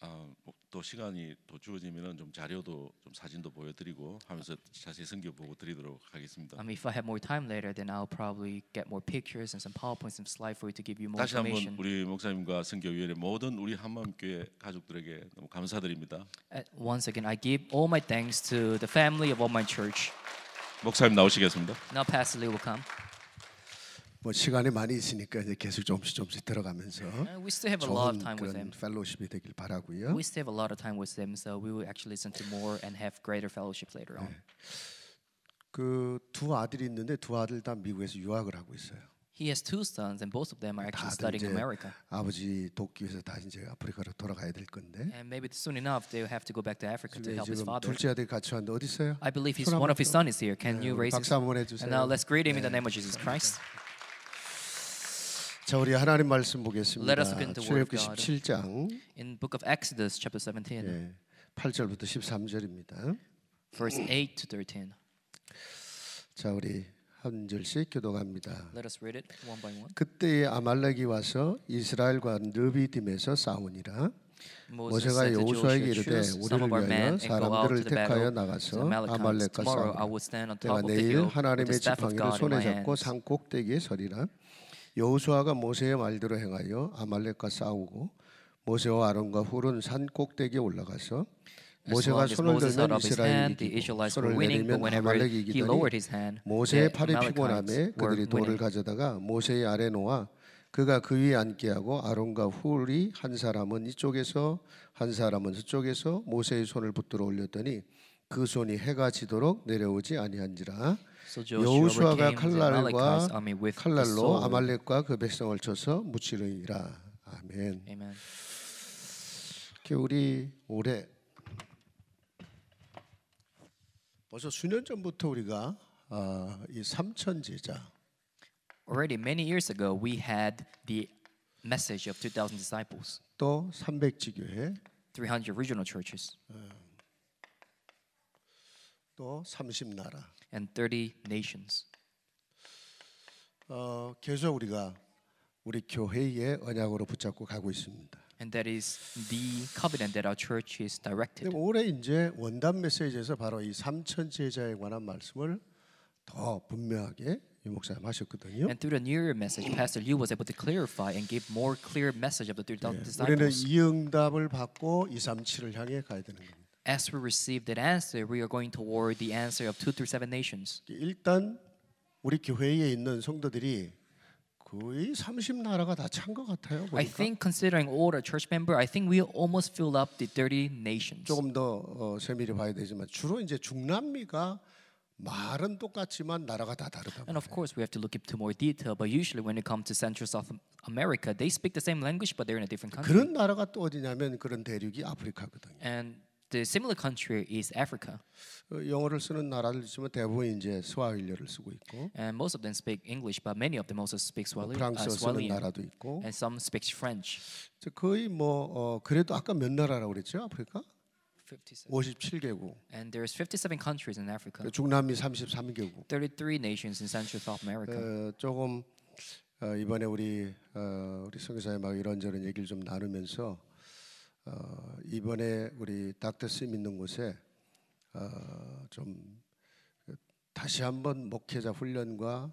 아, 또 시간이 또 주어지면은 좀 자료도 좀 사진도 보여드리고 하면서 자세히 숨겨보고 드리도록 하겠습니다. Um, if I have more time later, then I'll probably get more pictures and some PowerPoint, some slide for you to give you more 다시 information. 한번 우리 목사님과 선교위원회 모든 우리 한마음교회 가족들에게 너무 감사드립니다. At once again, I give all my thanks to the family of all my church. 목사님 나오시겠습니다. Now Pastor Lee will come. 뭐 시간이 많이 있으니까 이제 계속 조금씩 조금씩 들어가면서 we still have a lot of time with them. 펠로십이 되길 바라고요. We still have a lot of time with them, so we will actually listen to more and have greater fellowship later on. 그두 아들이 있는데 두 아들 다 미국에서 유학을 하고 있어요. He has two sons, and both of them are actually studying in America. 아버지 돕기 위해서 다 이제 아프리카로 돌아가야 될 건데. And maybe soon enough they will have to go back to Africa to help his father. 둘째 아들 같이 왔는데 어디 있어요? I believe his one of his son is here. Can you raise? 박수 한번 해주세요. And now let's greet him in the name of Jesus Christ. 네. 자 우리 하나님 말씀 보겠습니다. 출애굽기 17장 In book of Exodus chapter 17. 예, 8절부터 13절입니다. Verse 8 to 13. 자 우리 한 절씩 교동합니다. Let us read it one by one. 그때 아말렉이 와서 이스라엘과 느비딤에서 싸우니라. 모세가 여호수아에게 이르되 우리를 위하여 사람들을 택하여 나가서 아말렉과 싸우라. 내가 내일 하나님의 지팡이를 손에 잡고 산 꼭대기에 서리라. 여호수아가 모세의 말대로 행하여 아말렉과 싸우고 모세와 아론과 훌은 산 꼭대기에 올라가서 모세가 손을 들면 이스라엘이 손을 내리면 아말렉이 기더니 모세의 팔이 피곤함에 그들이 돌을 가져다가 모세의 아래 놓아 그가 그 위에 앉게 하고 아론과 훌이 한 사람은 이쪽에서 한 사람은 저쪽에서 모세의 손을 붙들어 올렸더니 그 손이 해가 지도록 내려오지 아니한지라 여호수아가 칼날과 칼날로 아말렉과 그 백성을 쳐서 무찌르니라. 아멘. 이렇게 우리 올해 벌써 수년 전부터 우리가 어, 이 삼천 제자 Already many years ago we had the message of 2000 disciples. 또 300지교회 300 regional churches. 어, 또 30나라 and 30 nations. 어, 계속 우리가 우리 교회의 언약으로 붙잡고 가고 있습니다. And that is the covenant that our church is directed. 올해 이제 원단 메시지에서 바로 이 삼천 제자에 관한 말씀을 더 분명하게 목사님 하셨거든요. And through the New Year message, Pastor Liu was able to clarify and give more clear message of the three disciples. 우리는 이 응답을 받고 237을 향해 가야 되는 겁니다. as we receive that answer, we are going toward the answer of 237 nations. 일단 우리 교회에 있는 성도들이 거의 30 나라가 다 찬 것 같아요. 보니까. I think considering all the church member, I think we almost fill up the 30 nations. 조금 더 어, 세밀히 봐야 되지만 주로 이제 중남미가 말은 똑같지만 나라가 다 다르다. And of course we have to look into more detail, but usually when it comes to Central South America, they speak the same language but they're in a different country. 그런 나라가 또 어디냐면 그런 대륙이 아프리카거든요. And The similar country is Africa. 영어를 쓰는 나라들 있으면 대부분 이제 스와힐리어를 쓰고 있고. And most of them speak English, but many of them also speak Swahili. 프랑스어 쓰는 나라도 있고. And some speak French. 거의 뭐 어, 그래도 아까 몇 나라라고 그랬죠? 아프리카? 57개국. And there's 57 countries in Africa. 중남미 33개국. 33 nations in Central South America. 어, 조금 어, 이번에 우리 어, 우리 성교사님 막 이런저런 얘기를 좀 나누면서 어, 이번에 우리 닥터 쌤 있는 곳에 어, 좀 다시 한번 목회자 훈련과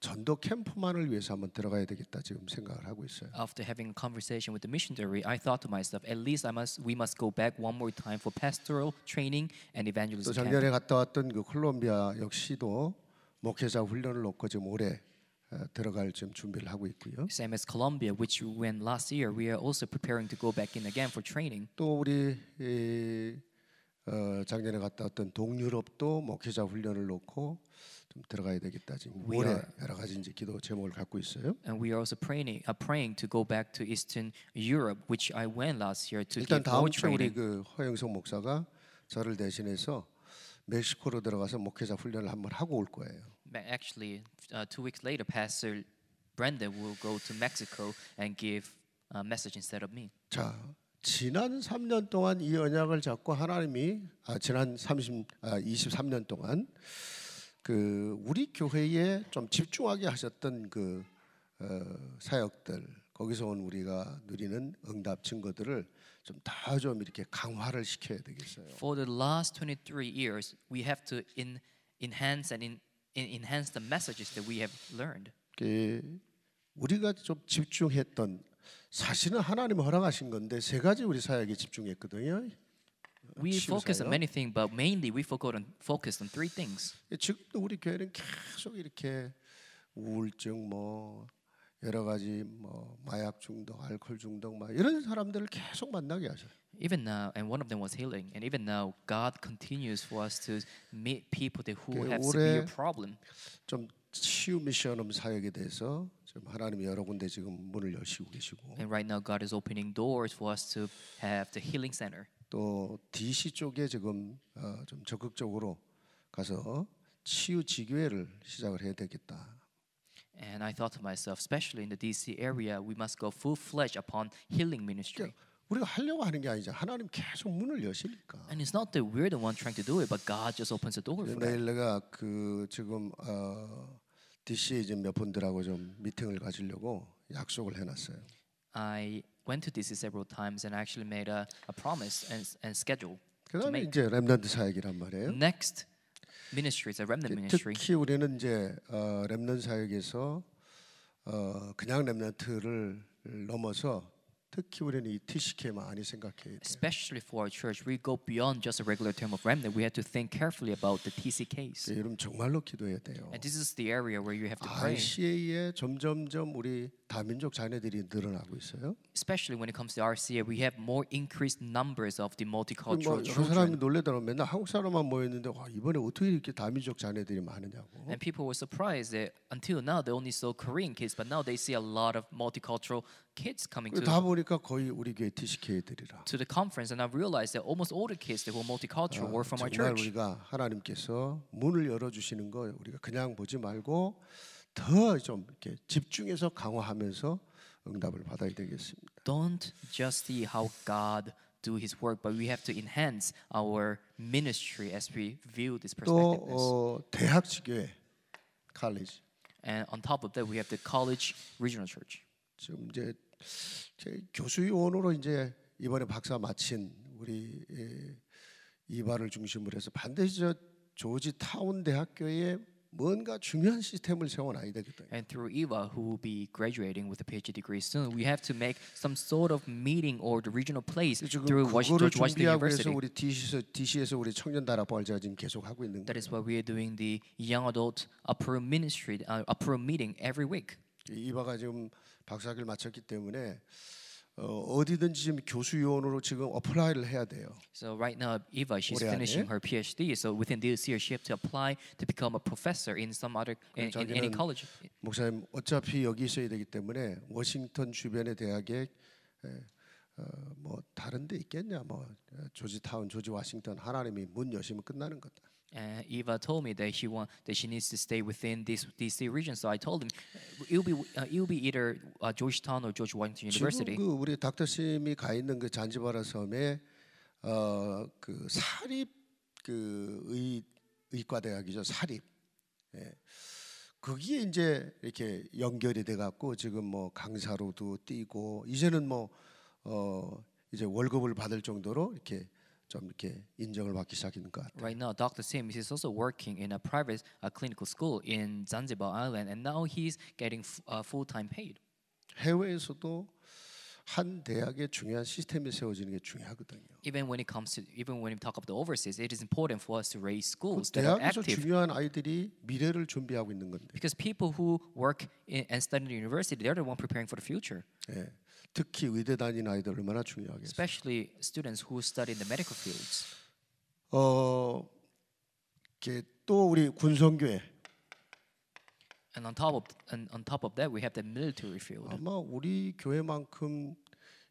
전도 캠프만을 위해서 한번 들어가야 되겠다 지금 생각을 하고 있어요. After having a conversation with the missionary, I thought to myself, at least I must, we must go back one more time for pastoral training and evangelism. 또 작년에 camp. 갔다 왔던 그 콜롬비아 역시도 목회자 훈련을 놓고 지금 올해 들어갈 지금 준비를 하고 있고요. Same as Colombia, which you went last year. We are also preparing to go back in again for training. 또 우리 이, 어, 작년에 갔다 왔던 동유럽도 목회자 훈련을 놓고 좀 들어가야 되겠다 지금 We 올해 are- 여러 가지 이제 기도 제목을 갖고 있어요. And we are also praying, uh, praying to go back to Eastern Europe, which I went last year to 일단 give more 다음 주 우리 training. 그 허영성 목사가 저를 대신해서 멕시코로 들어가서 목회자 훈련을 한번 하고 올 거예요. actually, uh, two weeks later, Pastor Brandon will go to Mexico and give a message instead of me. 자, 지난 3년 동안 이 언약을 잡고 하나님이 아, 지난 30, 아, 23년 동안 그 우리 교회에 좀 집중하게 하셨던 그 어, 사역들 거기서 온 우리가 누리는 응답 증거들을 좀다좀 좀 이렇게 강화를 시켜야 되겠어요. For the last 23 years, we have to in, enhance and in, enhance the messages that we have learned. 우리가 좀 집중했던 사실은 하나님 허락하신 건데 세 가지 우리 사역에 집중했거든요. We focus on many things, but mainly we focus on focus on three things. 지금도 우리 교회는 계속 이렇게 우울증 뭐 여러 가지 뭐 마약 중독, 알코올 중독 막 이런 사람들을 계속 만나게 하셔요. Even now, and one of them was healing, and even now, God continues for us to meet people that who have severe problem. 좀 치유 미션홈 사역에 대해서 지금 하나님이 여러 군데 지금 문을 여시고 계시고. And right now, God is opening doors for us to have the healing center. 또 DC 쪽에 지금 어, 좀 적극적으로 가서 치유 지교회를 시작을 해야 되겠다. And I thought to myself, especially in the DC area, we must go full fledged upon healing ministry. 우리가 하려고 하는 게 아니죠. 하나님 계속 문을 여시니까. And it's not that we're the one trying to do it, but God just opens the door for that. 그 지금 어, 이제 몇 분들하고 좀 미팅을 가지려고 약속을 해놨어요. I went to DC several times and actually made a, a promise and, and schedule. to 이제 렘넌트 사역이란 말이에요. Next ministry. It's a remnant ministry. 특히 우리는 이제 어, 렘넌 사역에서 어, 그냥 렘넌트를 넘어서 특히 우리는 이 TCK 많이 생각해야 돼요. Especially for our church, we go beyond just a regular term of remnant. We have to think carefully about the TCKs. 네, 여러분 정말로 기도해야 돼요. And this is the area where you have to pray. RCA에 점점점 우리 다민족 자녀들이 늘어나고 있어요. Especially when it comes to RCA, we have more increased numbers of the multicultural 뭐, children. 사람이 놀래더라고 맨날 한국 사람만 모였는데 와 이번에 어떻게 이렇게 다민족 자녀들이 많으냐고. And people were surprised that until now they only saw Korean kids, but now they see a lot of multicultural kids coming to. 다 보니 보니까 거의 우리 교회 TCK 애들이라. To the conference and I realized that almost all the kids that were multicultural were from our church. 정말 우리가 하나님께서 문을 열어 주시는 거 우리가 그냥 보지 말고 더 좀 이렇게 집중해서 강화하면서 응답을 받아야 되겠습니다. Don't just see how God do His work, but we have to enhance our ministry as we view this perspective. 또 어, 대학 지교회, college. And on top of that, we have the college regional church. 지금 이제 교수위원으로 이제 이번에 박사 마친 우리 이반을 중심으로 해서 반드시 저 조지 타운 대학교에 뭔가 중요한 시스템을 세워놔야 되기 때문에. And through Eva, who will be graduating with a PhD degree soon, we have to make some sort of meeting or the regional place through Washington, Washington University. 우리 DC에서 DC에서 우리 청년 다락방을 제가 지금 계속 하고 있는. That is why we are doing the young adult upper ministry, uh, upper meeting every week. 이바가 지금 박사학위를 마쳤기 때문에 어, 어디든지 지금 교수 요원으로 지금 어플라이를 해야 돼요. So right now Eva she's 올해 안에. finishing her PhD. So within this year she have to apply to become a professor in some other in, in any college. 목사님 어차피 여기 있어야 되기 때문에 워싱턴 주변의 대학에 에, 어, 뭐 다른 데 있겠냐 뭐 조지 타운, 조지 워싱턴 하나님이 문 여시면 끝나는 거다. And Eva told me that she want that she needs to stay within this DC region. So I told him it'll be uh, it'll be either uh, Georgetown or George Washington University. 지금 그 우리 닥터 심이 가 있는 그 잔지바라 섬에 어 그 사립 그 의 의과 대학이죠 사립. 예. 거기에 이제 이렇게 연결이 돼 갖고 지금 뭐 강사로도 뛰고 이제는 뭐 어 이제 월급을 받을 정도로 이렇게 좀 이렇게 인정을 받기 시작하는 것 같아요. Right now, Dr. Sims is also working in a private uh, clinical school in Zanzibar Island, and now he's getting uh, full-time paid. 해외에서도 한 대학의 중요한 시스템이 세워지는 게 중요하거든요. Even when it comes to even when we talk about the overseas, it is important for us to raise schools 그 that are active. 중요한 아이들이 미래를 준비하고 있는 건데. Because people who work in, and study in university, they're the one preparing for the future. 예. 특히 의대 다니는 아이들 얼마나 중요하겠어요. Especially students who study in the medical fields. 어, 이렇게 또 우리 군성교회. And on top of and on top of that, we have the military field. 아마 우리 교회만큼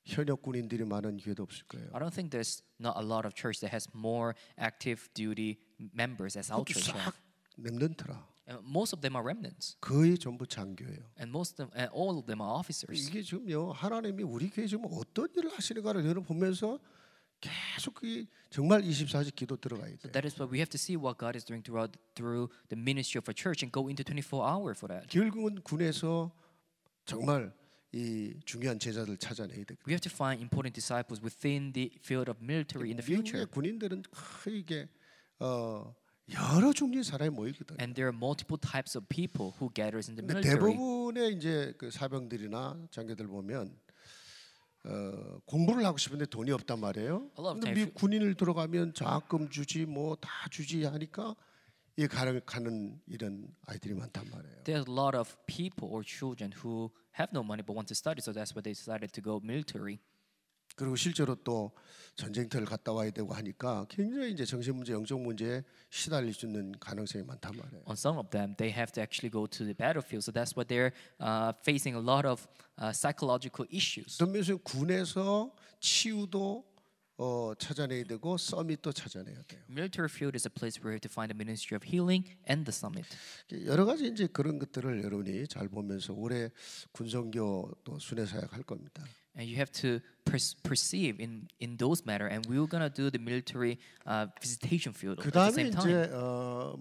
현역 군인들이 많은 교회도 없을 거예요. I don't think there's not a lot of church that has more active duty members as our church. 싹 랩런트라. most of them are remnants. 거의 전부 장교예요. And most of them, and all of them are officers. 이게 지금요 하나님이 우리 교회 지금 어떤 일을 하시는가를 여러분 보면서 계속 그 정말 24시 기도 들어가야 돼. So that is what we have to see what God is doing throughout through the ministry of our church and go into 24 hour for that. 결국은 군에서 정말 이 중요한 제자들 찾아내야 돼. We have to find important disciples within the field of military in the future. 미국의 군인들은 크게 어 여러 종류의 사람이 모이거든요. And there are multiple types of people who gathers in the 근데 military. 대부분의 이제 그 사병들이나 장교들 보면 어, 공부를 하고 싶은데 돈이 없단 말이에요. 근데 미 군인을 들어가면 장학금 주지 뭐 다 주지 하니까 이 가는 가는 이런 아이들이 많단 말이에요. There's a lot of people or children who have no money but want to study, so that's why they decided to go military. 그리고 실제로 또 전쟁터를 갔다 와야 되고 하니까 굉장히 이제 정신 문제, 영적 문제에 시달릴 수 있는 가능성이 많단 말이에요. On some of them, they have to actually go to the battlefield, so that's why they're uh, facing a lot of uh, psychological issues. 어떤 면에서 군에서 치유도 어, 찾아내야 되고 서밋도 찾아내야 돼요. Military field is a place where you have to find the ministry of healing and the summit. 여러 가지 이제 그런 것들을 여러분이 잘 보면서 올해 군성교 또 순회 사역 할 겁니다. and you have to per, perceive in in those matter. s And we were g o i n g to do the military uh, visitation field at the same time. 이제 어,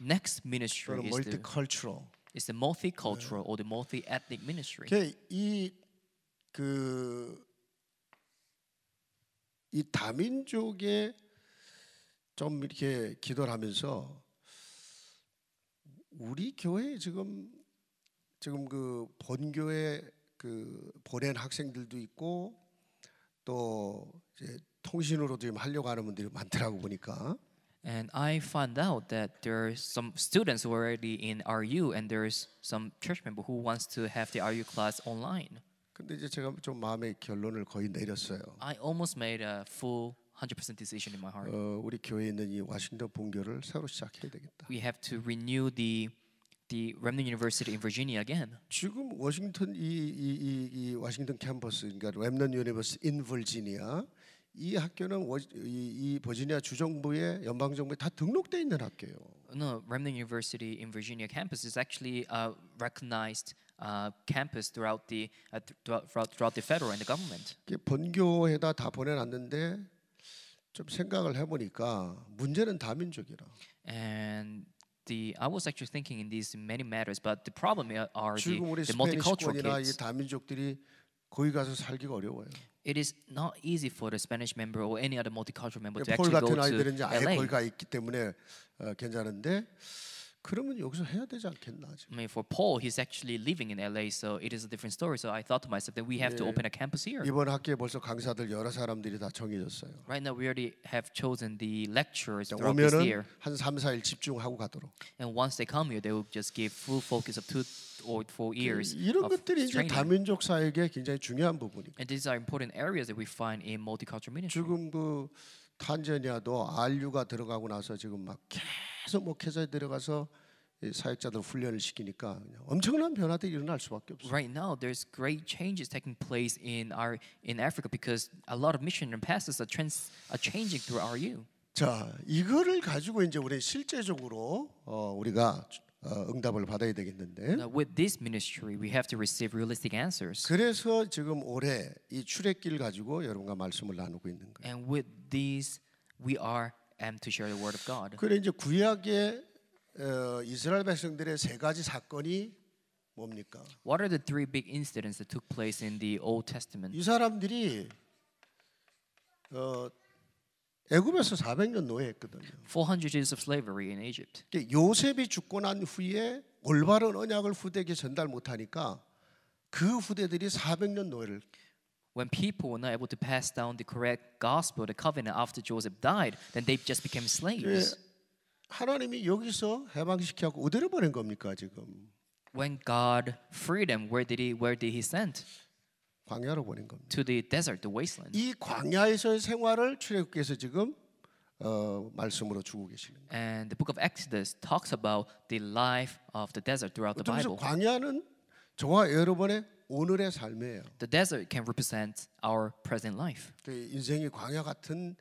Next ministry 또는 is 멀티 the 컬처럴. is the multicultural or the multi-ethnic ministry. 이그 이 다민족의 좀 이렇게 기도를 하면서 우리 교회 지금 지금 그 본교회 그 보낸 학생들도 있고 또 이제 통신으로 지금 하려고 하는 분들이 많더라고 보니까. And I found out that there are some students who are already in RU, and there's some church member who wants to have the RU class online. 근데 이제 제가 좀 마음의 결론을 거의 내렸어요. I almost made a full 100% decision in my heart. 어, 우리 교회에 있는 이 와싱턴 본교를 새로 시작해야 되겠다. We have to renew the the Remnant University in Virginia again. 지금 워싱턴 이 이이 워싱턴 캠퍼스 그러니까 Remnant University in Virginia 이 학교는 워, 이, 이 버지니아 주정부의 연방 정부에 다 등록돼 있는 학교예요. No, Remnant University in Virginia campus is actually a recognized uh, campus throughout the uh, throughout, throughout the federal and the government. 본교에다 다 보내놨는데 좀 생각을 해보니까 문제는 다민족이라. And the I was actually thinking in these many matters, but the problem are the, the multicultural kids. It is not easy for the Spanish member or any other multicultural member to actually go to LA. 그러면 여기서 해야 되지 않겠나 지금. I mean, for Paul, he's actually living in LA, so it is a different story. So I thought to myself that we have to open a campus here. 이번 학기에 벌써 강사들 여러 사람들이 다 정해졌어요. Right now, we already have chosen the lecturers throughout this year. 한 3, 4일 집중하고 가도록. And once they come here, they will just give full focus of two or four years. 이런 것들이 이제 다민족 사역에 굉장히 중요한 부분이에요. And these are important areas that we find in multicultural ministry. 지금 그 탄자니아도 알류가 들어가고 나서 지금 막 계속 계속 목회자에 들어가서 사역자들 훈련을 시키니까 엄청난 변화들이 일어날 수밖에 없어요. Right now, there's great changes taking place in our in Africa because a lot of missionary pastors are, trans, are changing through our U. 자, 이거를 가지고 이제 우리 실제적으로 어, 우리가 어, 응답을 받아야 되겠는데. Now, with this ministry, we have to receive realistic answers. 그래서 지금 올해 이 출애길 가지고 여러분과 말씀을 나누고 있는 거예요. And with these, we are am to share the word of God. 그래 이제 구약의 어, 이스라엘 백성들의 세 가지 사건이 뭡니까? What are the three big incidents that took place in the Old Testament? 이 사람들이 어, 애굽에서 400년 노예했거든요. 400 years of slavery in Egypt. 요셉이 죽고 난 후에 올바른 언약을 후대에게 전달 못하니까 그 후대들이 400년 노예를 when people were not able to pass down the correct gospel, the covenant after Joseph died, then they just became slaves. 하나님이 여기서 어디로 보낸 겁니까 지금? When God freed them, where did he where did he send? 광야로 보낸 겁니다. To the desert, the wasteland. 이 광야에서의 생활을 출애굽기에서 지금 어, 말씀으로 주고 계시는 거예요. And the book of Exodus talks about the life of the desert throughout the Bible. 광야는 저와 여러분의 오늘의 삶이에요. The desert can represent our present life. 인생이 광야 같은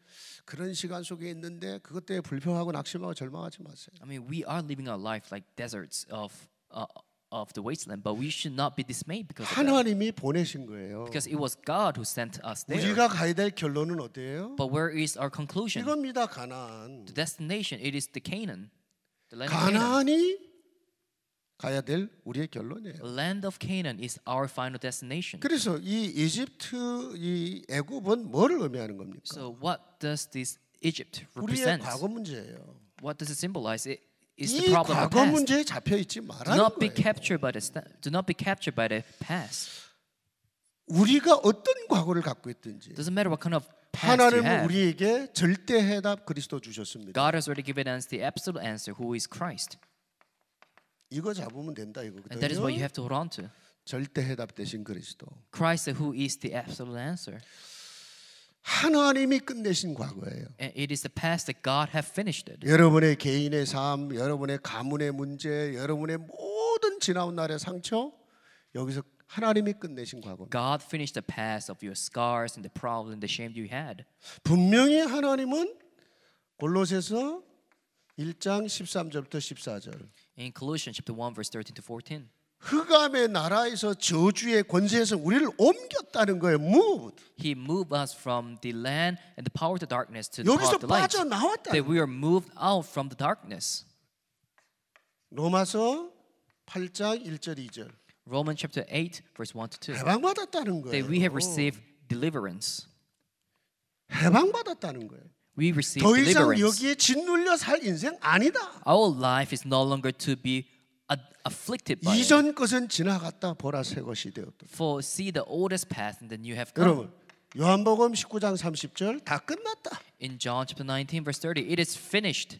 그런 시간 속에 있는데 그것 때문에 불평하고 낙심하고 절망하지 마세요. I mean, we are living our life like deserts of uh, of the wasteland, but we should not be dismayed because 하나님이 보내신 거예요. Because it was God who sent us there. 우리가 가야 될 결론은 But where is our conclusion? 이겁니다, 가나안. The destination it is the Canaan. 가나안이 가야 될 우리의 결론이에요. Land of Canaan is our final destination. 그래서 이 이집트 이 애굽은 뭐를 의미하는 겁니까? So what does this Egypt represent? 우리의 과거 문제예요. What does it symbolize? It is the problem of the past. 이 과거 문제에 잡혀 있지 말라는 거예요. Do not be captured by the do not be captured by the past. 우리가 어떤 과거를 갖고 있든지. Doesn't matter what kind of 하나님은 우리에게 절대 해답 그리스도 주셨습니다. God has already given us the absolute answer, who is Christ. 이거 잡으면 된다 이거거든요. And that is what you have to hold on to. 절대 해답 대신 그리스도. Christ who is the absolute answer. 하나님이 끝내신 과거예요. And it is the past that God have finished it. 여러분의 개인의 삶, 여러분의 가문의 문제, 여러분의 모든 지나온 날의 상처 여기서 하나님이 끝내신 과거. God finished the past of your scars and the problem, the shame you had. 분명히 하나님은 골로새서 1장 13절부터 14절. In Colossians chapter 1 verse 13 to 14. 흑암의 나라에서 저주의 권세에서 우리를 옮겼다는 거예요. Moved. He moved us from the land and the power of the darkness to the power of the light. 여기서 That we are moved out from the darkness. 로마서 8장 1절 2절. Romans chapter 8 verse 1 to 2. 해방받았다는 거예요. That we have received deliverance. 해방받았다는 거예요. We receive 더 이상 deliverance. 여기에 짓눌려 살 인생 아니다. Our life is no longer to be a- afflicted by it. 이전 것은 지나갔다 보라 새 것이 되었다. For see the oldest path and the new have come. 여러분 요한복음 19장 30절 다 끝났다. In John chapter 19 verse 30, it is finished.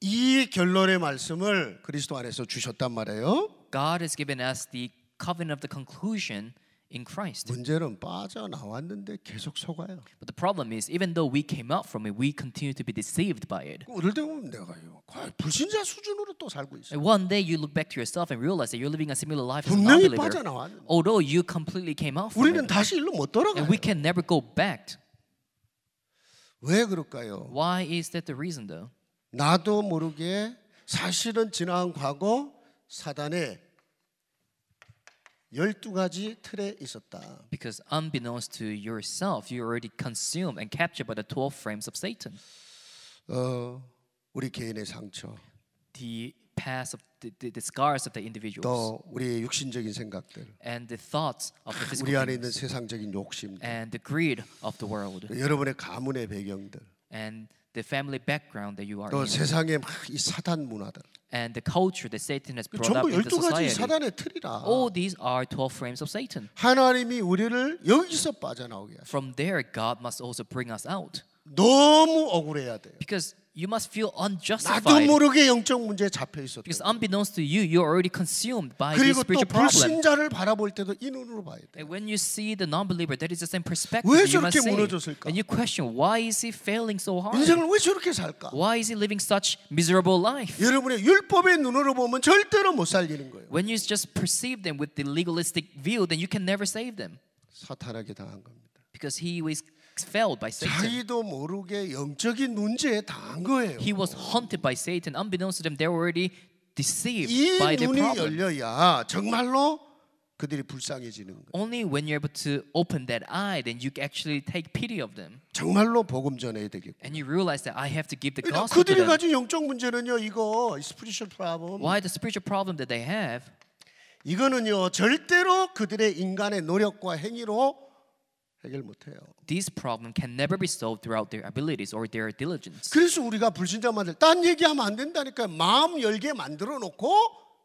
이 결론의 말씀을 그리스도 안에서 주셨단 말이에요. God has given us the covenant of the conclusion in Christ. 문제는 빠져나왔는데 계속 속아요. But the problem is even though we came out from it we continue to be deceived by it. 어릴 때 보면 내가요. 거의 불신자 수준으로 또 살고 있어요. And one day you look back to yourself and realize that you're living a similar life as a non-believer. 분명히 빠져나왔는데. Although you completely came out from 우리는 it. 다시 일로 못 돌아가요. And we can never go back. 왜 그럴까요? Why is that the reason though? 나도 모르게 사실은 지난 과거 사단의 열두 가지 틀에 있었다. Because unbeknownst to yourself, you already consumed and captured by the 12 frames of Satan. 어, 우리 개인의 상처. The past of the, the, the scars of the individuals. 또 우리의 육신적인 생각들. And the thoughts of the physical. 우리 안에 있는 세상적인 욕심. And the greed of the world. 여러분의 가문의 배경들. And the family background that you are. 또 in. 세상의 이 사단 문화들. and the culture that Satan has brought up in the society. All these are 12 frames of Satan. From there, God must also bring us out. Because you must feel unjustified because unbeknownst to you, you're already consumed by this spiritual problem. And when you see the non-believer, that is the same perspective you must see. And you question, why is he failing so hard? Why is he living such miserable life? When you just perceive them with the legalistic view, then you can never save them because he was failed by Satan. 자기도 모르게 영적인 문제에 당한 거예요. He was haunted by Satan. Unbeknownst to them, they were already deceived by their problem. 이 눈이 열려야 정말로 그들이 불쌍해지는 거예요. Only when you're able to open that eye, then you actually take pity of them. 정말로 복음 전해야 되겠고. And you realize that I have to give the gospel. 그들이 가진 영적 문제는요, 이거 spiritual problem. Why the spiritual problem that they have? 이거는요 절대로 그들의 인간의 노력과 행위로 해결 못 해요. t h i s problem can never be solved throughout their abilities or their diligence. 그래서 우리가 불신자만들 딴 얘기하면 안 된다니까 마음 열게 만들어 놓고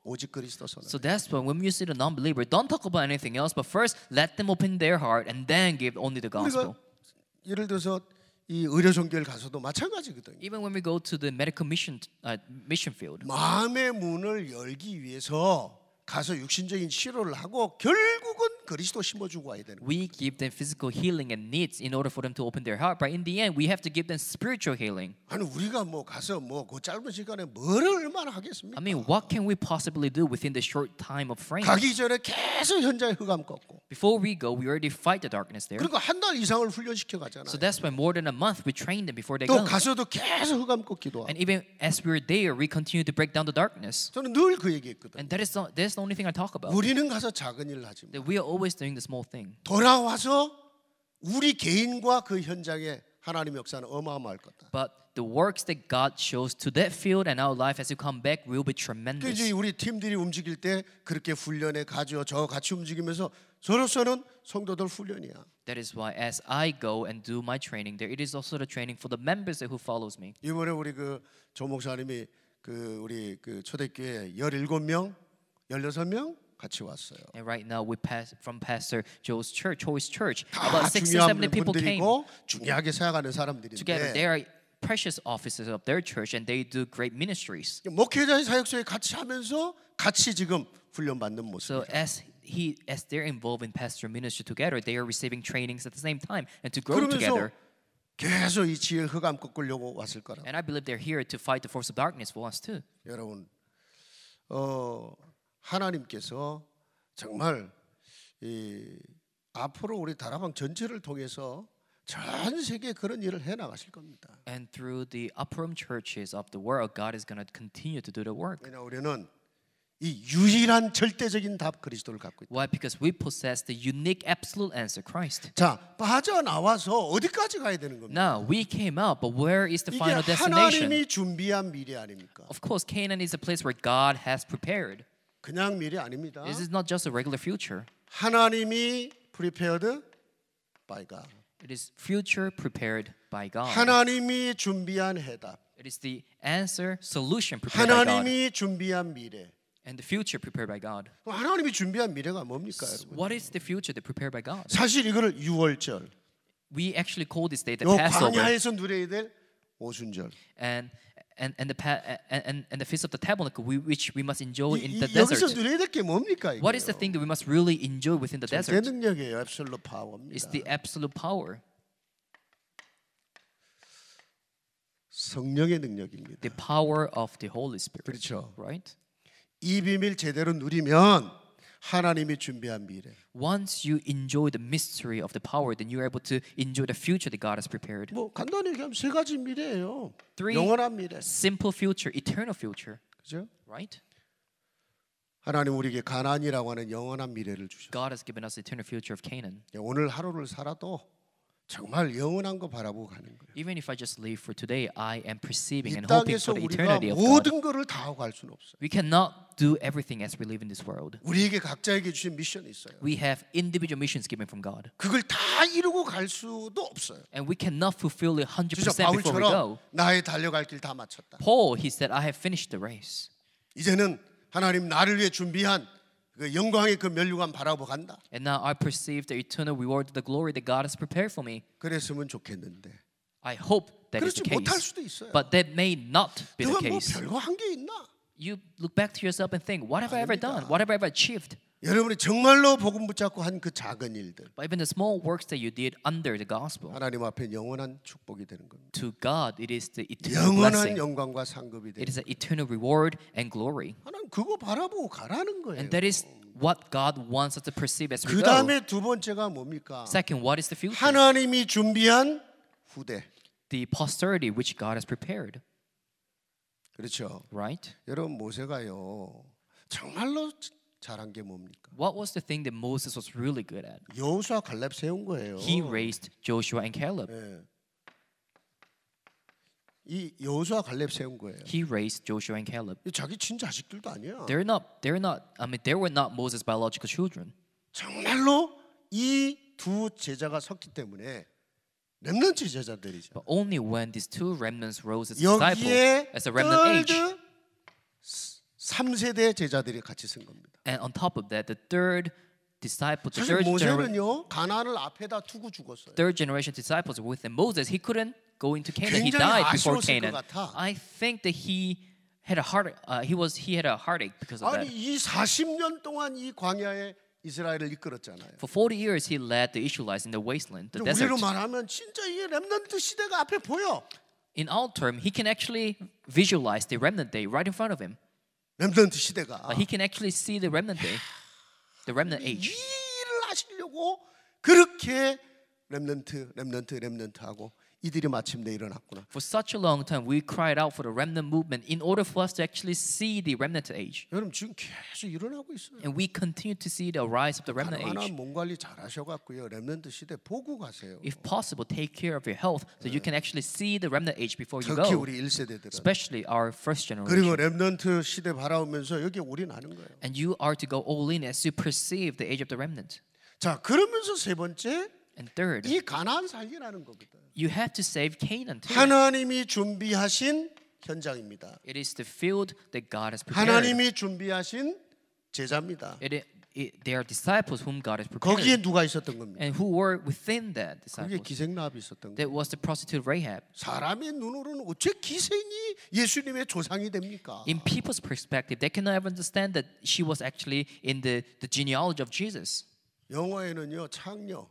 오직 그리스도 선언. So that's why when you see the non-believer, don't talk about anything else, but first let them open their heart and then give only the gospel. 예를 들어서 이 의료 종교를 가서도 마찬가지거든요. Even when we go to the medical mission uh, mission field. 마음의 문을 열기 위해서 가서 육신적인 치료를 하고 결국은 그리스도 심어주고 와야 되는. We give them physical healing and needs in order for them to open their heart. But in the end, we have to give them spiritual healing. 아니 우리가 뭐 가서 뭐그 짧은 시간에 뭐를 얼마나 하겠습니까? I mean, what can we possibly do within the short time of frame? 가기 전에 계속 흑암 꺾고. Before we go, we already fight the darkness there. 그리고 한 달 이상을 훈련시켜 가잖아요. So that's why more than a month we train them before they 또 go. 또 가서도 계속 흑암 꺾기도 And even as we were there, we continue to break down the darkness. 저는 늘 얘기했거든. And that is the, that's the only thing I talk about. 우리는 가서 작은 일 하지. That we are always doing the small thing. 돌아와서 우리 개인과 그 현장에 하나님 역사는 어마어마할 거다. But the works that God shows to that field and our life as you come back will be tremendous. 그지 우리 팀들이 움직일 때 그렇게 훈련에 가죠. 저 같이 움직이면서 저로서는 성도들 훈련이야. That is why as I go and do my training there, it is also the training for the members who follows me. 이번에 우리 그조 목사님이 그 우리 그 초대교회 17명, 16명 같이 왔어요. And right now we pass from Pastor Joe's church, Joe's church, about 60 70 people came. 중요하게 생각하는 사람들인데. Together they are precious offices of their church and they do great ministries. 목회자의 사역소에 같이 하면서 같이 지금 훈련 받는 모습. So as he as they're involved in pastor ministry together, they are receiving trainings at the same time and to grow together. 계속 이 지혜 흑암 꺾으려고 왔을 거라. And I believe they're here to fight the force of darkness for us too. 여러분, 어 하나님께서 정말 앞으로 우리 다라방 전체를 통해서 전 세계 그런 일을 해 나가실 겁니다. And through the Upperum churches of the world, God is going to continue to do the work. 왜냐 우리는 이 유일한 절대적인 답 그리스도를 갖고 있다. Why? Because we possess the unique absolute answer, Christ. 자 빠져 나와서 어디까지 가야 되는 겁니까? Now we came out, but where is the final destination? 이게 하나님이 준비한 미래 아닙니까? Of course, Canaan is a place where God has prepared. 그냥 미래 아닙니다. This is not just a regular future. 하나님이 prepared by God. It is future prepared by God. 하나님이 준비한 해답. It is the answer solution prepared by God. 하나님이 준비한 미래. And the future prepared by God. 하나님이 준비한 미래가 뭡니까, 여러분? What is the future that prepared by God? 사실 이거를 유월절. We actually call this day the Passover. 광야에서 누려야 될 오순절. And and and the pa- and and the feast of the tabernacle we, which we must enjoy in the desert. What is the thing that we must really enjoy within the desert? It's the absolute power. 성령의 능력입니다. The power of the Holy Spirit. 그렇죠. Right? 이 비밀 제대로 누리면 하나님이 준비한 미래. Once you enjoy the mystery of the power, then you're able to enjoy the future that God has prepared. 뭐 간단히 그냥 세 가지 미래예요. Three 영원한 미래. Simple future, eternal future. 그죠? Right? 하나님 우리에게 가나안이라고 하는 영원한 미래를 주셨어요. God has given us eternal future of Canaan. 오늘 하루를 살아도 정말 영원한 거 바라보고 가는 거예요. Even if I just live for today, I am perceiving and hoping for the eternity of God. 모든 거를 다 하고 갈 수는 없어요. We cannot do everything as we live in this world. 우리에게 각자에게 주신 미션이 있어요. We have individual missions given from God. 그걸 다 이루고 갈 수도 없어요. And we cannot fulfill it 100% before we go. 나의 달려갈 마쳤다. Paul, he said, I have finished the race. 이제는 하나님 나를 위해 준비한 그 영광의 그 면류관 바라보 간다. And now I perceive the eternal reward, the glory that God has prepared for me. 그랬으면 좋겠는데. I hope that is the case. 못할 수도 있어요. But that may not be the case. 뭐 별거 있나? You look back to yourself and think, what have 아닙니다. I ever done? What have I ever achieved? 여러분이 정말로 복음 붙잡고 한 그 작은 일들. But even the small works that you did under the gospel. 하나님 앞에 영원한 축복이 되는 겁니다. To God it is the eternal 영원한 blessing. 영광과 상급이 되는. It is an eternal reward and glory. 하나님 그거 바라보고 가라는 거예요. And that is what God wants us to perceive as we go. 그다음에 두 번째가 뭡니까? Second, what is the future? 하나님이 준비한 후대. The posterity which God has prepared. 그렇죠. Right? 여러분 모세가요. 정말로 잘한 게 뭡니까? What was the thing that Moses was really good at? 여호수아 갈렙 세운 거예요. He raised Joshua and Caleb. 예. 이 여호수아 갈렙 세운 거예요. He raised Joshua and Caleb. 자기 자기 친자식들도 아니야. They're not. They're not. I mean, they were not Moses' biological children. 정말로 이두 제자가 섰기 때문에 렘넌트 제자들이죠. But only when these two remnants rose as disciples, as a remnant age. 3세대 제자들이 같이 쓴 겁니다. And on top of that, the third disciple, the third, gener- 모세는요 가나안을 앞에다 두고 죽었어요. third generation disciples with him. Moses, he couldn't go into Canaan. He died before Canaan. I think that he had a heart. Uh, he was he had a heartache because of 아니 that. 이 40년 동안 이 광야에 이스라엘을 이끌었잖아요. For 40 years, he led the Israelites in the wasteland, the desert. 우리로 말하면 진짜 이 렘넌트 시대가 앞에 보여. In our term, he can actually visualize the remnant day right in front of him. 렘넌트 시대가 he can actually see the remnant day, the remnant 이 age. 일을 하시려고 그렇게 렘넌트 렘넌트 렘넌트 하고 이들이 마침내 일어났구나. For such a long time, we cried out for the remnant movement in order for us to actually see the remnant age. 여러분 지금 계속 일어나고 있어요. And we continue to see the rise of the remnant age. 하나 몸 관리 잘하셔갖고요, 렘넌트 시대 보고 가세요. If possible, take care of your health so you can actually see the remnant age before you go. 특히 우리 1세대들은. Especially our first generation. 그리고 렘넌트 시대 바라오면서 여기 우리 거예요. And you are to go all in as you perceive the age of the remnant. 자 그러면서 세 번째. And third, 이 가나안 살기라는 You have to save Canaan 하나님이 준비하신 현장입니다. It is the field that God has prepared. 하나님이 준비하신 제자입니다. It, it, they are disciples whom God has prepared. 거기에 누가 있었던 겁니다. And who were within that disciples? 그게 기생라합이 있었던 That was the prostitute Rahab. 사람의 눈으로는 어째 기생이 예수님의 조상이 됩니까? In people's perspective, they cannot even understand that she was actually in the the genealogy of Jesus. 영어에는요 창녀.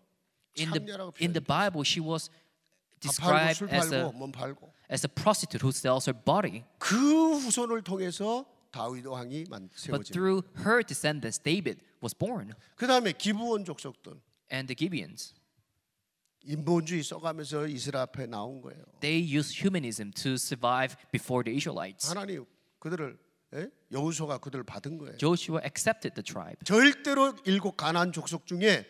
in the, in the Bible, she was described as a, as a prostitute who sells her body. 그 후손을 통해서 다윗 왕이 세워진. But through her descendants, David was born. 그 다음에 기브온 족속들. And the Gibeons. 인본주의 써가면서 이스라엘 앞에 나온 거예요. They used humanism to survive before the Israelites. 하나님 그들을 여호수아가 그들을 받은 거예요. Joshua accepted the tribe. 절대로 일곱 가나안 족속 중에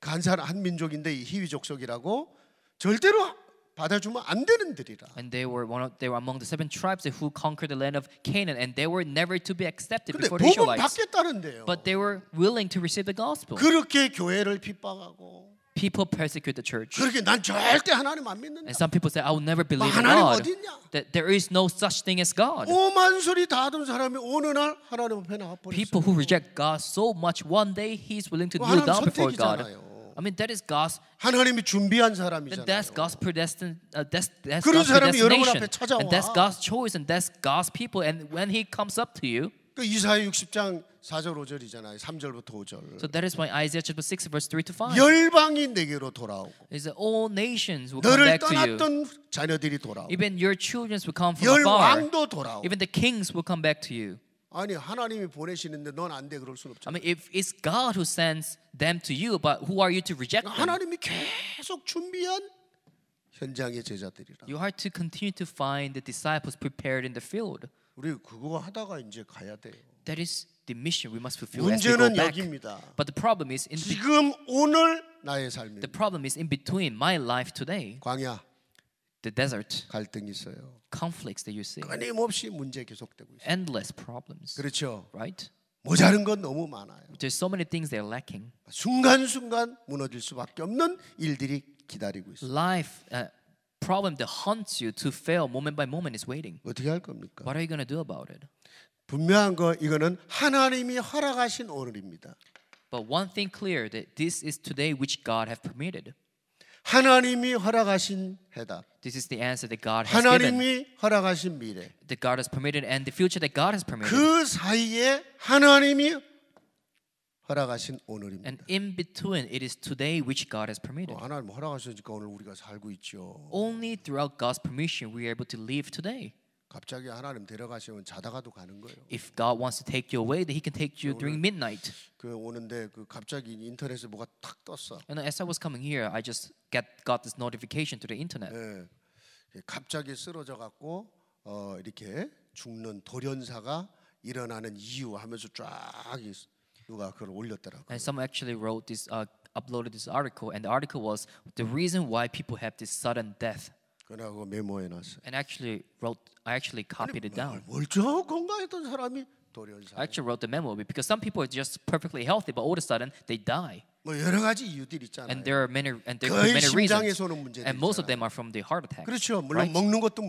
간사한 한 민족인데 희위 족속이라고 절대로 받아주면 안 되는 들이라. And they were one of they were among the seven tribes who conquered the land of Canaan, and they were never to be accepted before the Israelites. 받겠다는데요. But they were willing to receive the gospel. 그렇게 교회를 핍박하고 people persecute the church. 그렇게 난 절대 하나님 안 믿는다. And some people say, I will never believe in 하나님 God. That there is no such thing as God. 오만 소리 다 하던 사람이 어느 날 하나님 앞에 People who reject God so much, one day he's willing to kneel down before God. I mean, that is God's. 하나님이 준비한 사람이잖아요. That's God's predestined. Uh, that's, that's God's 사람이 And that's God's choice, and that's God's people. And when He comes up to you. 그 이사야 60장 4절 5절이잖아요. 3절부터 5절. So that is why Isaiah chapter 6 verse 3 to 5. 열방이 내게로 돌아오고. Is that all nations will come back to you. 너를 떠났던 자녀들이 돌아오고. Even your children will come from afar. 열왕도 돌아오고. Even the kings will come back to you. 아니 하나님이 보내시는데 넌 안 돼 그럴 순 없잖아. I mean if it's God who sends them to you but who are you to reject them? 하나님이 계속 준비한 현장의 제자들이라. You are to continue to find the disciples prepared in the field. 우리 그거 하다가 이제 가야 돼요. That is the mission we must fulfill as we go back. 여기입니다. But the problem is in be- 오늘 나의 삶이 the problem is in between my life today, 광야 the desert, 갈등이 있어요. conflicts that you see, 끊임없이 문제 계속되고 있어요. endless problems, 그렇죠. right? 모자른 건 너무 많아요. There's so many things they're lacking. 순간순간 무너질 수밖에 없는 일들이 기다리고 있어요. Life uh, problem that haunts you to fail moment by moment is waiting. 어떻게 할 겁니까? What are you gonna do about it? 분명한 거 이거는 하나님이 허락하신 오늘입니다. But one thing clear that this is today which God have permitted. 하나님이 허락하신 해답. This is the answer that God has 하나님이 given. 허락하신 미래. That God has permitted and the future that God has permitted. 그 사이에 하나님이 허락하신 오늘입니다. And in between it is today which God has permitted. 하나님 허락하셨으니까 오늘 우리가 살고 있죠. Only throughout God's permission we are able to live today. 갑자기 하나님 데려가시면 자다가도 가는 거예요. If God wants to take you away, then He can take you during midnight. 그 오는데 그 갑자기 인터넷에 뭐가 탁 떴어. And as I was coming here, I just get got this notification to the internet. 예, 갑자기 쓰러져 갖고 어, 이렇게 죽는 돌연사가 일어나는 이유 하면서 쫙 누가 그걸 올렸더라고. And some actually wrote this, uh, uploaded this article, and the article was the reason why people have this sudden death. 메모해 놨어요. And actually wrote, I actually copied it down. 건강했던 사람이 I actually wrote the memo because some people are just perfectly healthy, but all of a sudden they die. 뭐 여러 가지 있잖아요. And there are many, and there are many reasons. And most of them are from the heart attack. 그렇죠. 물론 right? 먹는 것도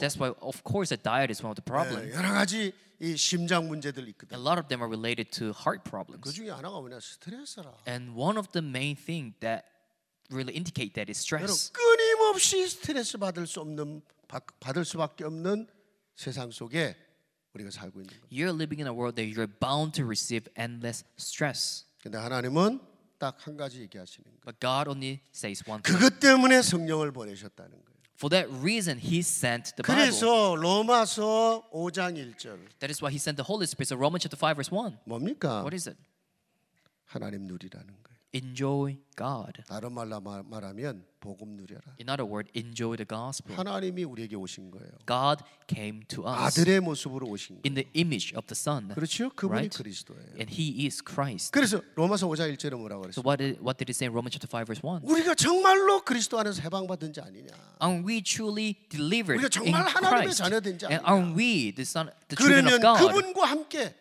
That's why, of course, the diet is one of the problems. 네, 여러 가지 이 심장 문제들 있거든. A lot of them are related to heart problems. 하나가 뭐냐 스트레스라. And one of the main thing that really indicate that is stress. 끝없이 스트레스 받을 수 없는 받을 수밖에 없는 세상 속에 우리가 살고 있는 거예요. You're living in a world that you're bound to receive endless stress. 근데 하나님은 딱 한 가지 얘기하시는 거예요. But God only says one thing. 그것 때문에 성령을 보내셨다는 거예요. For that reason, He sent the Bible. 그래서 로마서 5장 1절. That is why He sent the Holy Spirit. So Romans chapter 5 verse 1. 뭡니까? What is it? 하나님 누리라는 거예요. enjoy God. 다른 말로 말하면 복음 누려라. In other word, enjoy the gospel. 하나님이 우리에게 오신 거예요. God came to us. 아들의 모습으로 오신 거예요. In the image of the Son. 그렇죠? 그분이 right? 그리스도예요. And He is Christ. 그래서 로마서 5장 1절에 뭐라고 그랬어요? So what did, what did it say in Romans chapter 5 verse 1? 우리가 정말로 그리스도 안에서 해방받은 자 아니냐? Are we truly delivered 우리가 정말 in 하나님의 자녀된 자 아니냐? And are we the son, the children of God? 그러면 그분과 함께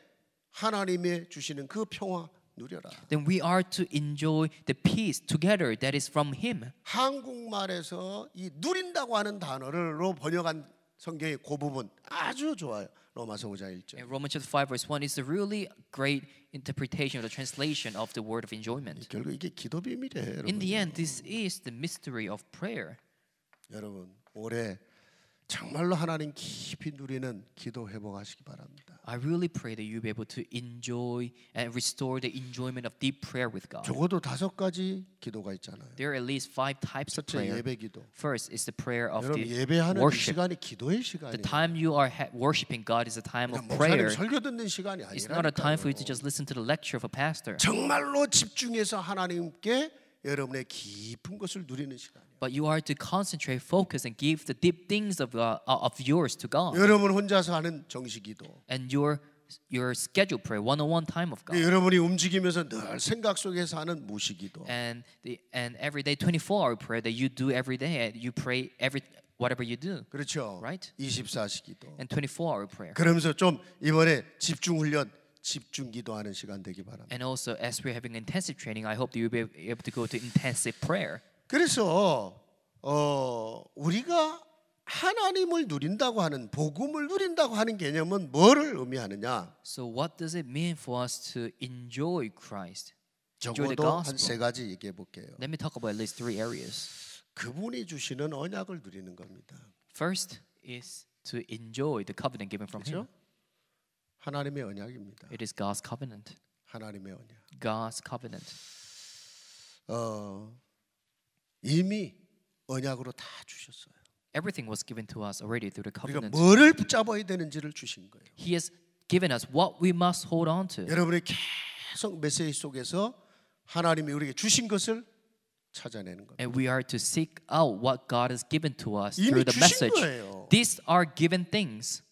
하나님의 주시는 그 평화 누려라. Then we are to enjoy the peace together that is from Him. 한국말에서 이 누린다고 하는 단어로 번역한 성경의 그 부분 아주 좋아요. 로마서 5장 1절. And Romans 5 verse 1 is a really great interpretation or the translation of the word of enjoyment. 결국 이게 기도 비밀이에요. In the end, this is the mystery of prayer. 여러분 올해 정말로 하나님 깊이 누리는 기도 회복하시기 바랍니다. I really pray that you'll be able to enjoy and restore the enjoyment of deep prayer with God. 적어도 다섯 가지 기도가 있잖아요. There are at least five types of prayer. 예배 기도. First is the prayer of the 예배하는 worship. 시간이 기도의 시간이에요. The time you are worshiping God is a time of prayer. 설교 듣는 시간이 아니라. It's not a time for you to just listen to the lecture of a pastor. 정말로 집중해서 하나님께 여러분의 깊은 것을 누리는 시간. But you are to concentrate, focus, and give the deep things of uh, of yours to God. 여러분 혼자서 하는 정식기도. And your your scheduled prayer, one-on-one time of God. 여러분이 움직이면서 늘 생각 속에서 하는 무시기도. And the and every day 24-hour prayer that you do every day, you pray every whatever you do. 그렇죠. Right? 24시기도. And 24-hour prayer. 그러면서 좀 이번에 집중 훈련 집중 기도하는 시간 되기 바랍니다. And also as we're having intensive training, I hope that you'll be able to go to intensive prayer. 그래서 어 우리가 하나님을 누린다고 하는 복음을 누린다고 하는 개념은 뭐를 의미하느냐? So what does it mean for us to enjoy Christ? Enjoy 적어도 한 세 가지 얘기해 볼게요. Let me talk about at least three areas. 그분이 주시는 언약을 누리는 겁니다. First is to enjoy the covenant given from 그렇죠? Him. 하나님의 언약입니다. It is God's covenant. 하나님의 언약. God's covenant. 어, 이미 언약으로 다 주셨어요. Everything was given to us already through the covenant. 우리가 뭐를 붙잡아야 되는지를 주신 거예요. He has given us what we must hold on to. 계속 메시지 속에서 하나님이 우리에게 주신 것을 찾아내는 And we are to seek out what God has given to us through the message. 거예요. These are given things.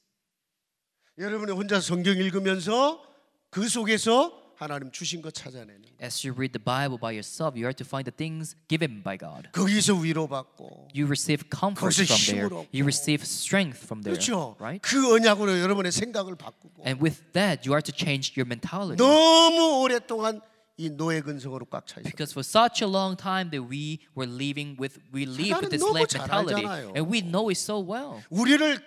여러분이 혼자 성경 읽으면서 그 속에서 하나님 주신 거 찾아내는. As you read the Bible by yourself, you are to find the things given by God. 거기서 위로받고. You receive comfort from there. You receive strength from there. 그렇죠. Right? 그 언약으로 여러분의 생각을 바꾸고. And with that, you are to change your mentality. 너무 오랫동안 이 노예 근성으로 꽉차 있어. Because for such a long time that we were living with we live with this slave mentality, and we know it so well. 우리를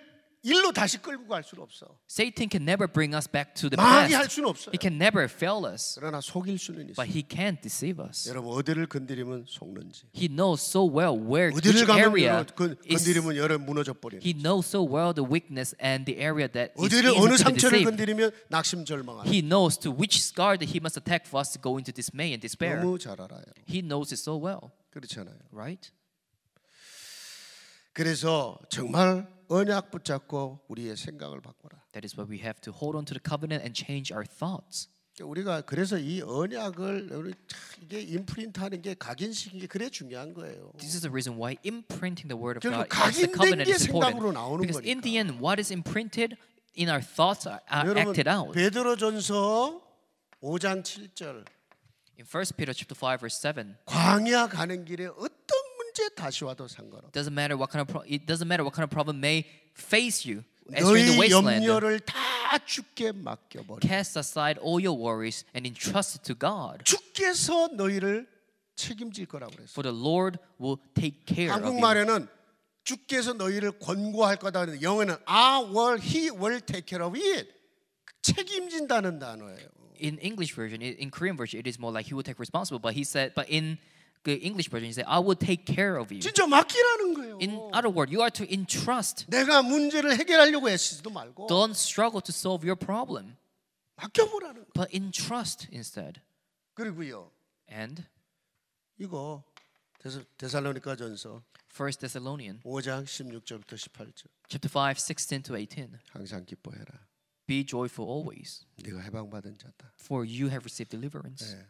일로 다시 끌고 갈 수는 없어. Satan can never bring us back to the past. 할 수는 없어요. He can never fail us. 그러나 속일 수는 있어. But he can't deceive us. 여러분 어디를 건드리면 속는지. He knows so well where 어디를 가면 area 건, 건드리면 여러분 무너져 버리는. He knows so well the weakness and the area that is 어디를 어느 상처를 건드리면 낙심 절망하는. He knows to which scar that he must attack for us to go into dismay and despair. 너무 잘 알아요. He knows it so well. 그렇잖아요. Right? 그래서 정말 언약 붙잡고 우리의 생각을 바꿔라. That is why we have to hold on to the covenant and change our thoughts. 우리가 그래서 이 언약을 우리 이게 임프린트하는 게 각인시킨 게 그래 중요한 거예요. This is the reason why imprinting the word of God is the covenant is important. Because 거니까. in the end, what is imprinted in our thoughts are acted out. 베드로전서 5장 7절. In 1 Peter chapter 5 verse 7. 광야 가는 길에 어떤 언제 다시 와도 상관없어. Doesn't matter what kind of pro- it doesn't matter what kind of problem may face you. As in the wasteland, 염려를 다 주께 맡겨버려. cast aside all your worries and entrust it to God. 주께서 너희를 책임질 거라고 그랬어. For the Lord will take care of you. 한국말에는 주께서 너희를 권고할 거다 그는데 영어는 I will, He will take care of it. 책임진다는 단어예요. In English version, in Korean version, it is more like He will take responsible. But he said, but in 그 English version say I will take care of you. 진짜 맡기라는 거예요. In other word, you are to entrust. 내가 문제를 해결하려고 애쓰지도 말고. Don't struggle to solve your problem. 맡겨보라는. But entrust instead. 그리고요. And 이거 전서. First Thessalonian 5장 16절부터 18절. Chapter 5 16 to 18. 항상 기뻐해라. Be joyful always. 네가 해방받은 자다. For you have received deliverance. 네.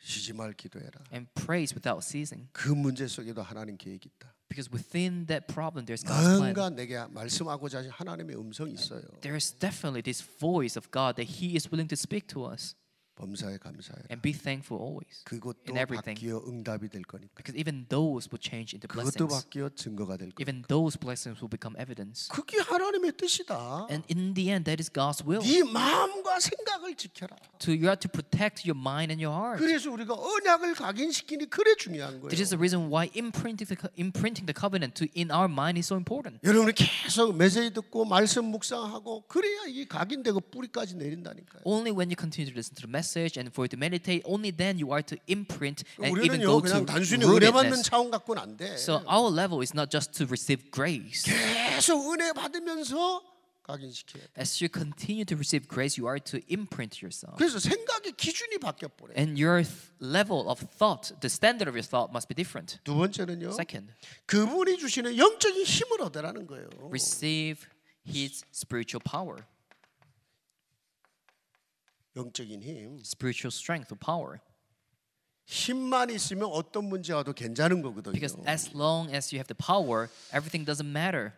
쉬지 말 기도해라. And praise without ceasing. 그 문제 속에도 하나님 계획 있다. Because within that problem, there's God's plan. 뭔가 내게 말씀하고자 하는 하나님의 음성 있어요. There's definitely this voice of God that He is willing to speak to us. 범사에 감사해. And be thankful always. 그것도 바뀌어 응답이 될 거니까. Because even those will change into blessings. 그것도 바뀌어 증거가 될 거니까. Even those blessings will become evidence. 그게 하나님의 뜻이다. And in the end, that is God's will. 네 마음과 생각을 지켜라. To you have to protect your mind and your heart. 그래서 우리가 언약을 각인시키니 그래 중요한 거예요. This is the reason why imprinting the imprinting the covenant to in our mind is so important. 여러분이 계속 메시지 듣고 말씀 묵상하고 그래야 이게 각인되고 뿌리까지 내린다니까요. Only when you continue to listen to the message. message and for it to meditate, only then you are to imprint and even go to rootedness. So our level is not just to receive grace. 계속 은혜 받으면서 As you continue to receive grace, you are to imprint yourself. And your level of thought, the standard of your thought must be different. 번째는요. Second, Receive His spiritual power. 영적인 힘, spiritual strength or power. 힘만 있으면 어떤 문제와도 괜찮은 거거든요. Because as long as you have the power, everything doesn't matter.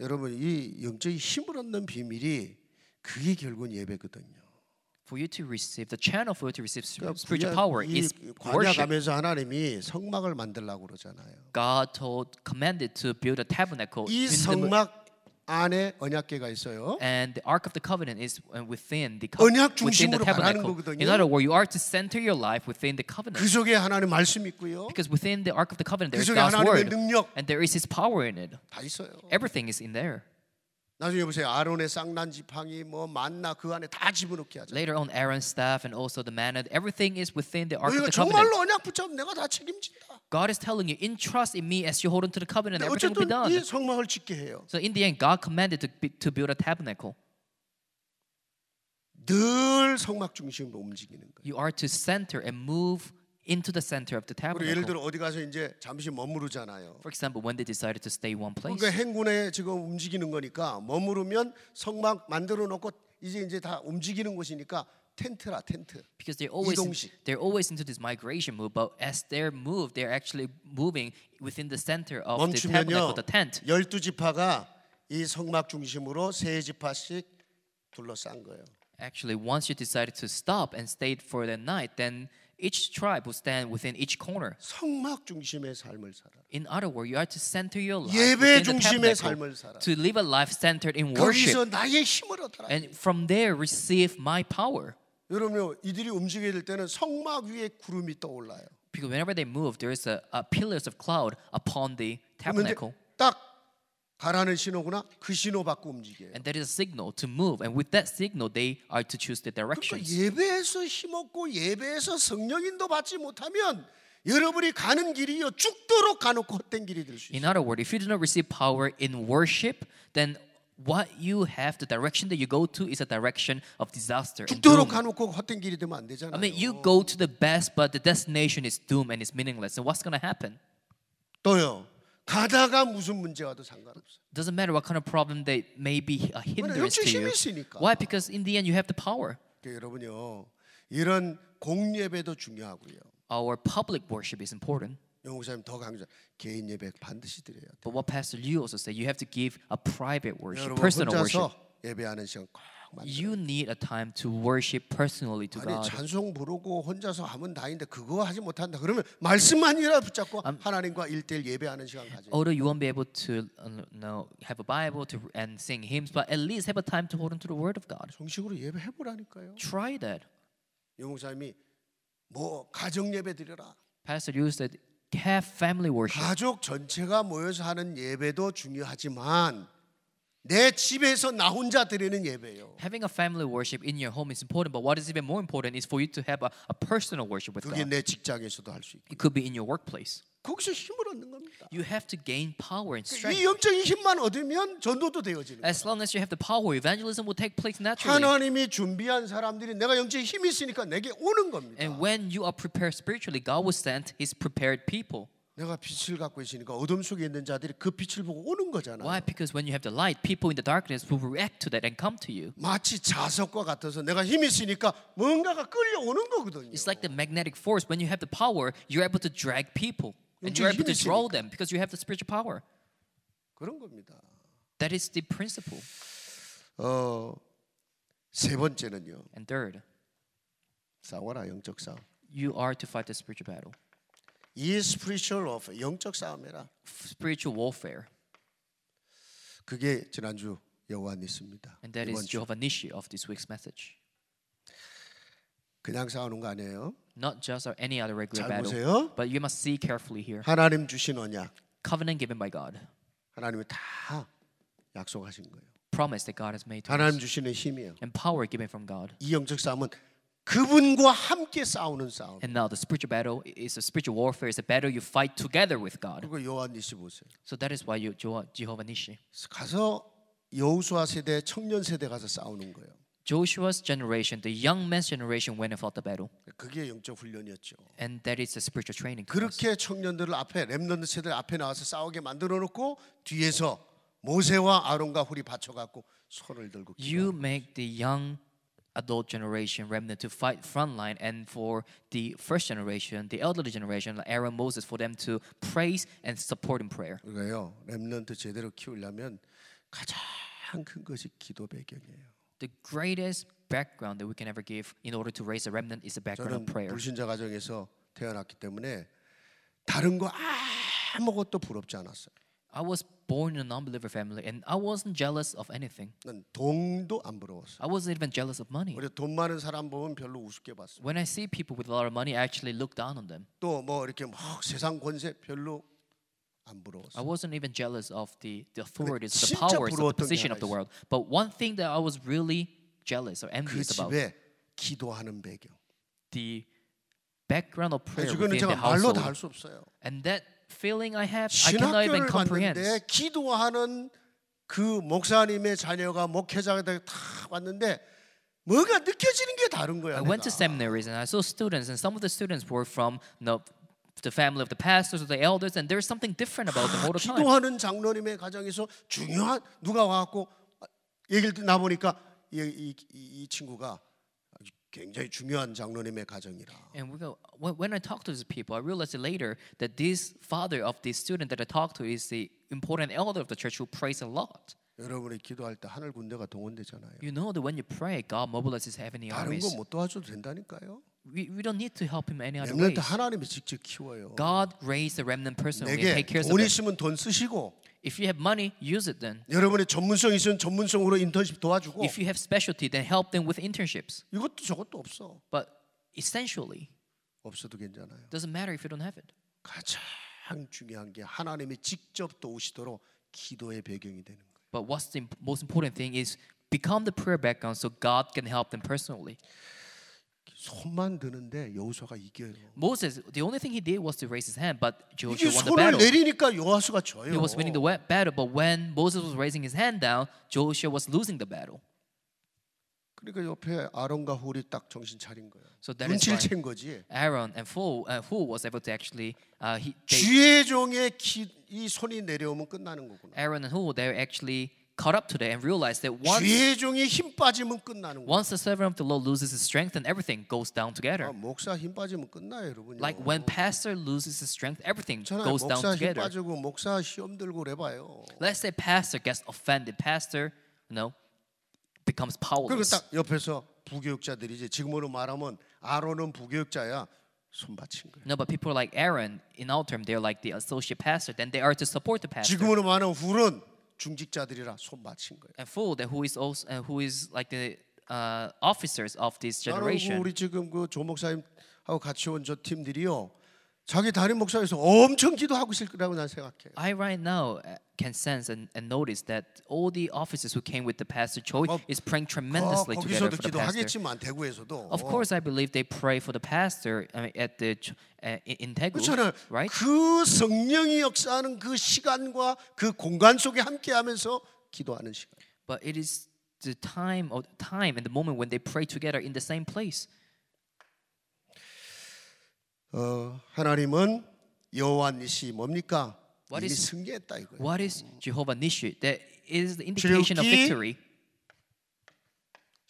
여러분 이 영적인 힘을 얻는 비밀이 그게 결국 예배거든요. For you to receive the channel for you to receive spiritual power is worship. 관야가면서 하나님이 성막을 만들라고 그러잖아요. God told commanded to build a tabernacle. 이 성막 안에 언약궤가 있어요. And the ark of the covenant is uh, within the 언약 within the 중심으로 tabernacle. 거거든요. In other words, you are to center your life within the covenant. 그 속에 하나님 말씀 있고요. Because within the ark of the covenant God's word 능력 and there is his power in it. 다 있어요. Everything is in there. 나중에 보세요. 아론의 쌍난 지팡이 뭐 만나 그 안에 다 집어넣게 하죠. Later on Aaron's staff and also the manna everything is within the ark of the covenant. 정말로 언약 붙잡으면 내가 다 책임진다. God is telling you entrust in me as you hold onto the covenant everything will be done. 어쨌든 이 성막을 짓게 해요. So in the end God commanded to, to build a tabernacle. 늘 성막 중심으로 움직이는 거예요. You are to center and move into the center of the tabernacle. 예를 들어 어디 가서 이제 잠시 머무르잖아요. For example, when they decided to stay one place. 그러니까 행군에 지금 움직이는 거니까 머무르면 성막 만들어 놓고 이제 이제 다 움직이는 곳이니까 텐트라 텐트. Because they always 이동식. they're always into this migration move, but as they're moved, they're actually moving within the center of the tabernacle, the tent. 열두 지파가 이 성막 중심으로 세 지파씩 둘러싼 거예요. Actually, once you decided to stop and stayed for the night, then Each tribe will stand within each corner. In other words, you are to center your life 예배 To live a life centered in worship. And from there receive my power. 여러분요, 이들이 움직여야 될 때는 성막 위에 구름이 떠올라요. Because whenever they move, there is a, a pillars of cloud upon the tabernacle. 딱 가라는 신호구나. 그 신호 받고 움직여요. And that is a signal to move. And with that signal, they are to choose the directions. 예배에서 힘없고 예배에서 성령인도 받지 못하면 여러분이 가는 길이요 죽도록 가놓고 헛된 길이 될 수 있어요. In other words, if you do not receive power in worship, then what you have, the direction that you go to is a direction of disaster. 죽도록 가놓고 헛된 길이 되면 안 되잖아요. I mean, you go to the best, but the destination is doom and it's meaningless. And what's going to happen? 또요. 가다가 무슨 문제와도 상관없어요. Doesn't matter what kind of problem they may be a hindrance to you. 있으니까. Why? Because in the end you have the power. 여러분요. 이런 공예배도 중요하고요. Our public worship is important. 영국사님 더 강조. 개인 예배 반드시 드려야 돼. But what Pastor Liu also said, you have to give a private worship, personal worship. 예배하는 시간 꼭 You need a time to worship personally to 아니, God. 찬송 부르고 혼자서 하면 다인데 그거 하지 못한다. 그러면 말씀만이라 붙잡고 um, 하나님과 일대일 예배하는 시간 가져. Although you won't be able to uh, know, have a Bible to, and sing hymns, but at least have a time to hold into the Word of God. 정식으로 예배해 보라니까요. Try that. 용목사님이 뭐 가정 예배 드려라. Pastor Yu said, have family worship. 가족 전체가 모여서 하는 예배도 중요하지만. 내 집에서 나 혼자 드리는 예배예요. Having a family worship in your home is important, but what is even more important is for you to have a, a personal worship with 그게 God. 내 직장에서도 할 수 있고. It could be in your workplace. 거기서 힘을 얻는 겁니다. You have to gain power and strength. 이 영적인 힘만 얻으면 전도도 되어지는 As long as you have the power, evangelism will take place naturally. 하나님이 준비한 사람들이 내가 영적인 힘이 있으니까 내게 오는 겁니다. And when you are prepared spiritually, God will send His prepared people. 내가 빛을 갖고 있으니까 어둠 속에 있는 자들이 그 빛을 보고 오는 거잖아. Why? Because when you have the light, people in the darkness will react to that and come to you. 마치 자석과 같아서 내가 힘이 있으니까 뭔가가 끌려오는 거거든요. It's like the magnetic force. When you have the power, you're able to drag people and you're able to draw them because you have the spiritual power. 그런 겁니다. That is the principle. 어, 세 번째는요. And third, 싸워라 영적 싸움. You are to fight the spiritual battle. 이 spiritual warfare, 영적 싸움이라. Spiritual warfare. 그게 지난주 여호와 And that is Jehovah Nishi of this week's message. 그냥 싸우는 거 아니에요. Not just or any other regular battle. 보세요. But you must see carefully here. 하나님 주신 언약. Covenant given by God. 하나님이 다 약속하신 거예요. Promise that God has made to 하나님 주시는 힘이에요. And power given from God. 이 영적 싸움은 그분과 함께 싸우는 싸움. And now the spiritual battle is a spiritual warfare. It's a battle you fight together with God. 그리고 요한니시 보세요. So that is why you Jehovah Nishi. 가서 여호수아 세대 청년 세대 가서 싸우는 거예요. Joshua's generation, the young man's generation went and fought the battle. 그게 영적 훈련이었죠. And that is the spiritual training. 그렇게 청년들을 앞에 렘넌트 세대 앞에 나와서 싸우게 만들어 놓고 뒤에서 모세와 아론과 훌이 받쳐 갖고 손을 들고 You make the young adult generation remnant to fight frontline and for the first generation, the elderly generation, like Aaron Moses, for them to praise and support in prayer. 우리가요 렘넌트 제대로 키우려면 가장 큰 것이 기도 배경이에요. The greatest background that we can ever give in order to raise a remnant is a background of prayer. 불신자 가정에서 태어났기 때문에 다른 거 아무것도 부럽지 않았어요. I was born in a non-believer family and I wasn't jealous of anything. 난 돈도 안 부러웠어. I wasn't even jealous of money. 우리 돈 많은 사람 보면 별로 우습게 봤어. When I see people with a lot of money, I actually look down on them. 이렇게 막 세상 권세 별로 안 부러웠어. I wasn't even jealous of the, the authorities, the powers, the position of the world. But one thing that I was really jealous or envious 그 about. 기도하는 배경. The background of prayer within the household. 말로 다 할 수 없어요. And that feeling I have, I cannot even comprehend. 갔는데 기도하는 그 목사님의 자녀가 목회자가 다 왔는데 뭐가 느껴지는 게 다른 거야. I went to seminaries and I saw students, and some of the students were from the the family of the pastors or the elders, and there's something different about them all the time. 기도하는 장로님의 가정에서 중요한 누가 와갖고 얘기를 나보니까 이, 이, 이 친구가 굉장히 중요한 장로님의 가정이라. And we go, when, when I talk to these people, I realized later that this father of this student that I talked to is the important elder of the church who prays a lot. 여러분이 기도할 때 하늘 군대가 동원되잖아요. You know that when you pray, God mobilizes heavenly 다른 armies. 거못 도와줘도 된다니까요. We, we don't need to help him any other way. 렘넌트 하나님이 직접 키워요. God raised the remnant person. we take 내게 care of 돈 them. 있으면 돈 쓰시고 If you have money, use it then. 여러분의 전문성 있으면 전문성으로 인턴십 도와주고. If you have specialty, then help them with internships. 이것도 저것도 없어. But essentially, 없어도 괜찮아요. Doesn't matter if you don't have it. 가장 중요한 게 하나님이 직접 도우시도록 기도의 배경이 되는 거예요. But what's the most important thing is become the prayer background so God can help them personally. 손만 드는데 여호수아가 이겨요. Moses, the only thing he did was to raise his hand, but Joshua won the battle. 손을 내리니까 여호수아가 져요. He was winning the battle, but when Moses was raising his hand down, Joshua was losing the battle. 그러니까 옆에 아론과 훌이 딱 정신 차린 거야. So 눈치를 챈 거지. Aaron and Hul, uh, Hul was able to actually uh, he, they, 주의 종의 기, 이 손이 내려오면 끝나는 거구나. Aaron and Hul, they actually caught up today and realized that once Once the servant of the Lord loses his strength, then everything goes down together. 아, 끝나요, Like when pastor loses his strength, everything goes down together. 빠지고 그래봐요. Let's say pastor gets offended, pastor, you know, becomes powerless. No, but people like Aaron in our term, they're like the associate pastor. Then they are to support the pastor. 중직자들이라 손 맞힌 거예요. And fool that who is also uh, who is like the uh, officers of this generation. 우리 지금 그 조목사님하고 같이 온 저 팀들이요. 자기 다른 목사에서 엄청 기도하고 있을 거라고 난 생각해요. I right now can sense and, and notice that all the officers who came with the pastor Choi 뭐, is praying tremendously 어, together for the pastor. 기도하겠지만 대구에서도. Of course, I believe they pray for the pastor at the in Daegu. 그렇잖아요. Right? 그 성령이 역사하는 그 시간과 그 공간 속에 함께하면서 기도하는 시간. But it is the time of time and the moment when they pray together in the same place. 어, 하나님은 여호와 니시 뭡니까? What 이미 is, 승리했다 이거예요. What is Jehovah Nishi? That is the indication of victory.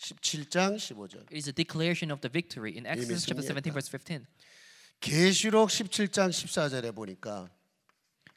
17장 15절. It is a declaration of the victory in Exodus chapter 17 verse 15. 계시록 17장 14절에 보니까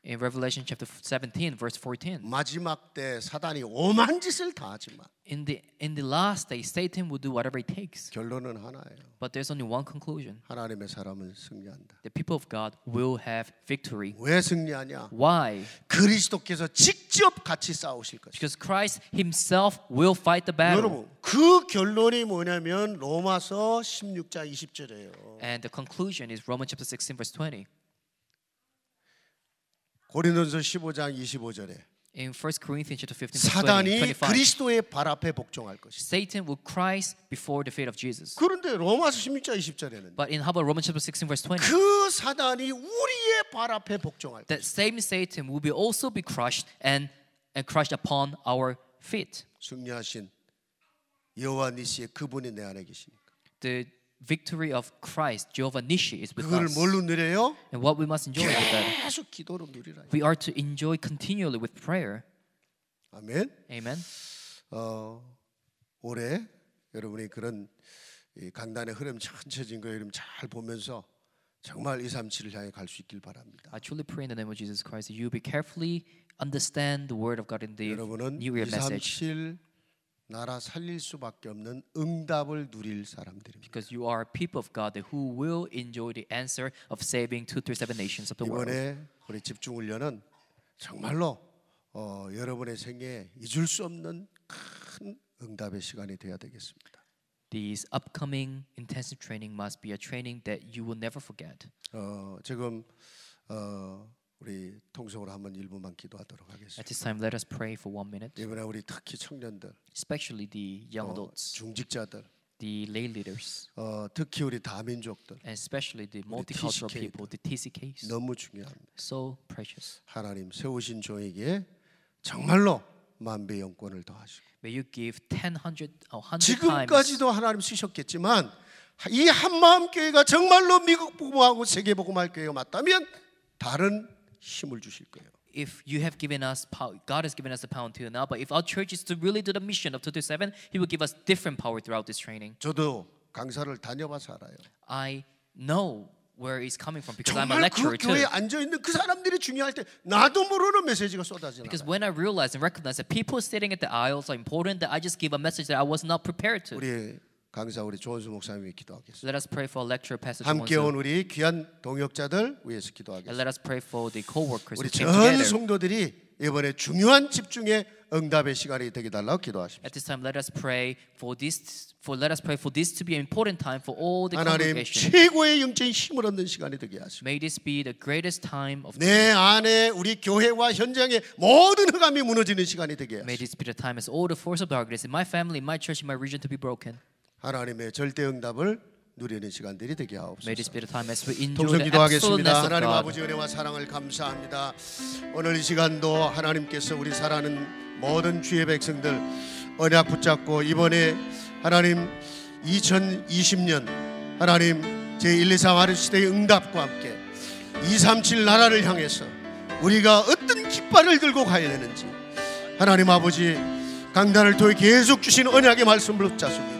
in Revelation chapter 17 verse 14. 마지막 때 사단이 오만 짓을 다 하지만 in the in the last day Satan will do whatever it takes. 결론은 하나예요. But there's only one conclusion. 하나님의 사람은 승리한다. The people of God will have victory. 왜 승리하냐? Why? 그리스도께서 직접 같이 싸우실 Because Christ himself will fight the battle. 여러분, 그 결론이 뭐냐면 로마서 16장 20절에요. And the conclusion is Romans chapter 16 verse 20. 고린도전서 15장 25절에 In 1 Corinthians chapter 15 사단이 20, 25, 그리스도의 발 앞에 복종할 것이다. Satan will cry before the feet of Jesus. 그런데 로마서 16장 20절에는 But in how about Romans chapter 16 verse 20? 그 사단이 우리의 발 앞에 복종할 That same Satan will be also be crushed and, and crushed upon our feet. 승리하신 여호와 니시의 그분이 내 안에 계시니까. The victory of Christ, Jehovah Nishi, is with us. And what we must enjoy with that, we are to enjoy continually with prayer. Amen. Amen. 어, 올해 여러분이 그런 이 강단의 흐름 전체 증거의 흐름 잘 보면서 정말 2, 3, 7을 향해 갈수 있길 바랍니다. I truly pray in the name of Jesus Christ that you be carefully understand the word of God in the New Year 2, 3, message. 나라 살릴 수밖에 없는 응답을 누릴 사람들입니다. Because you are people of God who will enjoy the answer of saving 237 nations of the world. 이번에 우리 집중 훈련은 정말로 어, 여러분의 생에 잊을 수 없는 큰 응답의 시간이 되어야 되겠습니다. These upcoming intensive training must be a training that you will never forget. 어, 지금 어, 우리 통성으로 한번 1분만 기도하도록 하겠습니다. At this time, let us pray for one minute. 이번에 우리 특히 청년들, especially the young adults, 중직자들, the lay leaders, 어, 특히 우리 다민족들, and especially the multicultural people, the TCKs, 너무 중요합니다. So precious. 하나님 세우신 종에게 정말로 만배 영권을 더하시고, May you give 10, 100, 100 지금까지도 하나님 쓰셨겠지만 이 한마음 교회가 정말로 미국 복음하고 세계 복음할 교회가 맞다면 다른 힘을 주실 거예요. If you have given us power, God has given us the power until now. But if our church is to really do the mission of 227, He will give us different power throughout this training. 저도 강사를 다녀봐서 알아요. I know where it's coming from because I'm a lecturer 그 교회에 too. 앉아 있는 그 사람들이 중요할 때 나도 모르는 메시지가 Because when I realized and recognized that people sitting at the aisles are important, that I just gave a message that I was not prepared to. 우리 강사 우리 조원수 목사님이 기도하겠습니다. Let us pray for lecture pastor 함께 온 우리 귀한 동역자들 위해서 기도하겠습니다. And let us pray for the co-workers 우리 전 성도들이 이번에 중요한 집중의 응답의 시간이 되게 달라고 기도하십니다. At this time, let us pray for this, for let us pray for this to be an important time for all the 하나님 congregation. 최고의 영적인 힘을 얻는 시간이 되게 하십니다. May this be the greatest time of. 내 안에 우리 교회와 현장의 모든 흑암이 무너지는 시간이 되게 하십니다. May this be the time as all the force of darkness in my family, in my church, in my region to be broken. 하나님의 절대 응답을 누리는 시간들이 되게 하옵소서. 동성 기도하겠습니다. 하나님 아버지 은혜와 사랑을 감사합니다. 오늘 이 시간도 하나님께서 우리 살아는 모든 주의 백성들 언약 붙잡고 이번에 하나님 2020년 하나님 제1, 2, 3 아르시대의 응답과 함께 237 나라를 향해서 우리가 어떤 깃발을 들고 가야 되는지 하나님 아버지 강단을 통해 계속 주신 언약의 말씀을 붙잡습니다.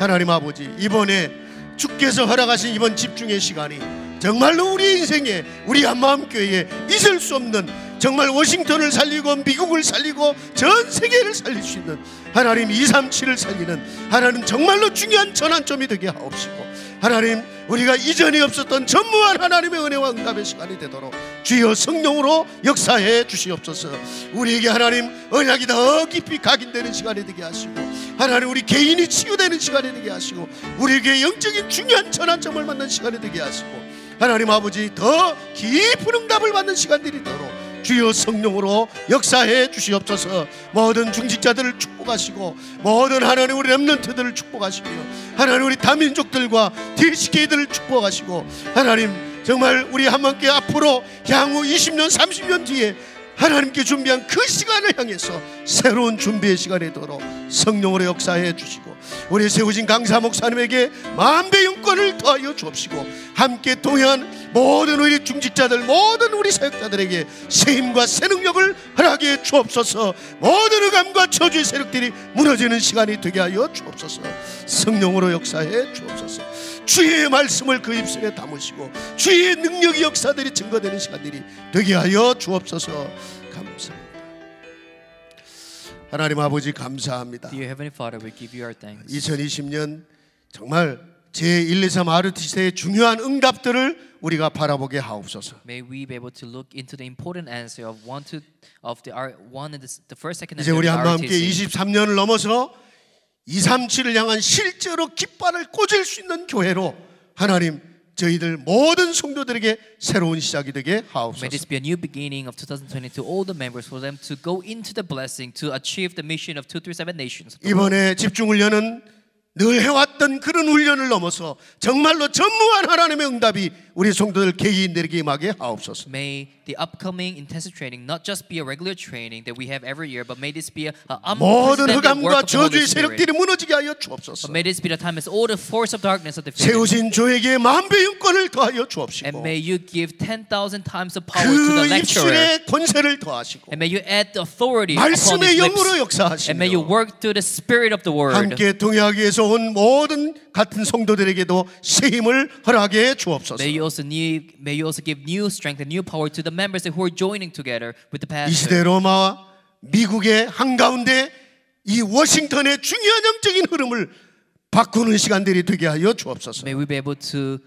하나님 아버지 이번에 주께서 허락하신 이번 집중의 시간이 정말로 우리 인생에 우리 한마음교회에 있을수 없는 정말 워싱턴을 살리고 미국을 살리고 전 세계를 살릴 수 있는 하나님 237을 살리는 하나님 정말로 중요한 전환점이 되게 하옵시고 하나님 우리가 이전에 없었던 전무한 하나님의 은혜와 응답의 시간이 되도록 주여 성령으로 역사해 주시옵소서 우리에게 하나님 언약이 더 깊이 각인되는 시간이 되게 하시고 하나님 우리 개인이 치유되는 시간이 되게 하시고 우리에게 영적인 중요한 전환점을 만난 시간이 되게 하시고 하나님 아버지 더 깊은 응답을 받는 시간들이 되도록 주여 성령으로 역사해 주시옵소서 모든 중직자들을 축복하시고 모든 하나님 우리 랩런트들을 축복하시며 하나님 우리 다민족들과 DCK들을 축복하시고 하나님 정말 우리 함께 앞으로 향후 20년 30년 뒤에 하나님께 준비한 그 시간을 향해서 새로운 준비의 시간이 도록 성령으로 역사해 주시고 우리 세우신 강사 목사님에게 만배 용권을 더하여 주옵시고 함께 동행한 모든 우리 중직자들 모든 우리 사역자들에게 새힘과새 능력을 하나게 주옵소서 모든 의감과 저주의 세력들이 무너지는 시간이 되게 하여 주옵소서 성령으로 역사해 주옵소서 주의 말씀을 그 입술에 담으시고 주의 능력의 역사들이 증거되는 시간들이 되게 하여 주옵소서 감사합니다. 하나님 아버지 감사합니다. 2020년 정말 제 1, 2, 3 아르티스의 중요한 응답들을 우리가 바라보게 하옵소서. 이제 우리 한번 함께 23년을 넘어서 237을 향한 실제로 깃발을 꽂을 수 있는 교회로 하나님 저희들 모든 성도들에게 새로운 시작이 되게 하옵소서. May this be a new beginning of 2022 to all the members for them to go into the blessing to achieve the mission of 237 nations. 이번에 집중 훈련은 늘 해왔던 그런 훈련을 넘어서 정말로 전무한 하나님의 응답이 우리 성도들 개인들에게 임하게 하옵소서. May the upcoming intensive training not just be a regular training that we have every year, but may this be a, a 모든 흑암과 저주의 세력들이 무너지게 하여 주옵소서. But may this be the time as all the force of darkness of the 세우신 만배 더하여 주옵시고. And may you give 10,000 times the power to the lecturer. 그 권세를 더하시고. And may you add the authority upon his lips. 말씀의 영으로 역사하시며. And may you work through the spirit of the word. 함께 동의하기에서 온 모든 같은 성도들에게도 새 힘을 허락해 주옵소서. May you also need, may you also give new strength and new power to the members who are joining together with the pastor. 이 시대 로마와 미국의 한 가운데 이 워싱턴의 중요한 영적인 흐름을 바꾸는 시간들이 되게 하여 주옵소서. May we be able to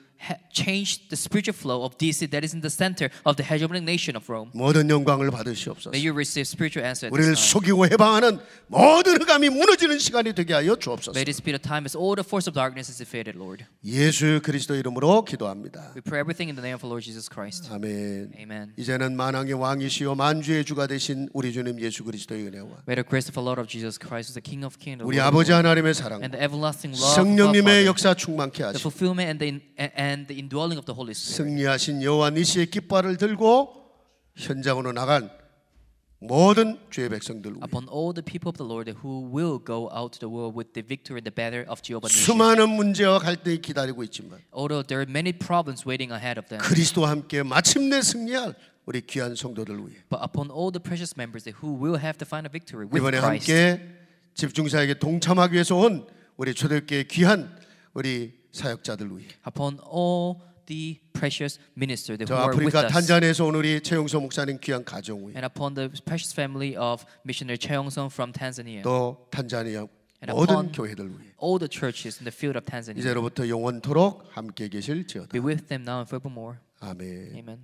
change the spiritual flow of DC that is in the center of the hegemonic nation of Rome. 모든 영광을 받으시옵소서. May you receive spiritual answer. 우리를 속이고 해방하는 모든 흑암이 무너지는 시간이 되게 하여 주옵소서. May this be the time as all the force of darkness is defeated, Lord. 예수 그리스도 이름으로 기도합니다. We pray everything in the name of Lord Jesus Christ. 아멘. Amen. 이제는 만왕의 왕이시요 만주의 주가 되신 우리 주님 예수 그리스도의 은혜와 May the grace of our Lord of Jesus Christ, the King of Kings, 우리 아버지 하나님의 사랑, and the everlasting love, 성령님의 역사 충만케 하시고, the fulfillment and the and and the indwelling of the Holy Spirit. 승리하신 여호와니시의 깃발을 들고 현장으로 나간 모든 주의 백성들 위해 upon all the people of the Lord who will go out to the world with the victory and the banner of Jehovah Nissi. 수많은 문제와 갈등이 기다리고 있지만 Although there are many problems waiting ahead of them, 그리스도와 함께 마침내 승리할 우리 귀한 성도들 위해 but upon all the precious members who will have the final victory with 이번에 Christ. 함께 집중사에게 동참하기 위해서 온 우리 초대교회 귀한 우리 사역자들 위해. Upon all the precious minister that 저 who are with 아프리카 us. 탄자니아에서 온 우리 최용서 목사님 귀한 가정 위에. And upon the precious family of missionary Cheongson from Tanzania. 또 탄자니아 And 모든 upon 교회들 위해. all the churches in the field of Tanzania. 이제로부터 영원토록 함께 계실지어다. Be with them now and forevermore. 아멘. Amen.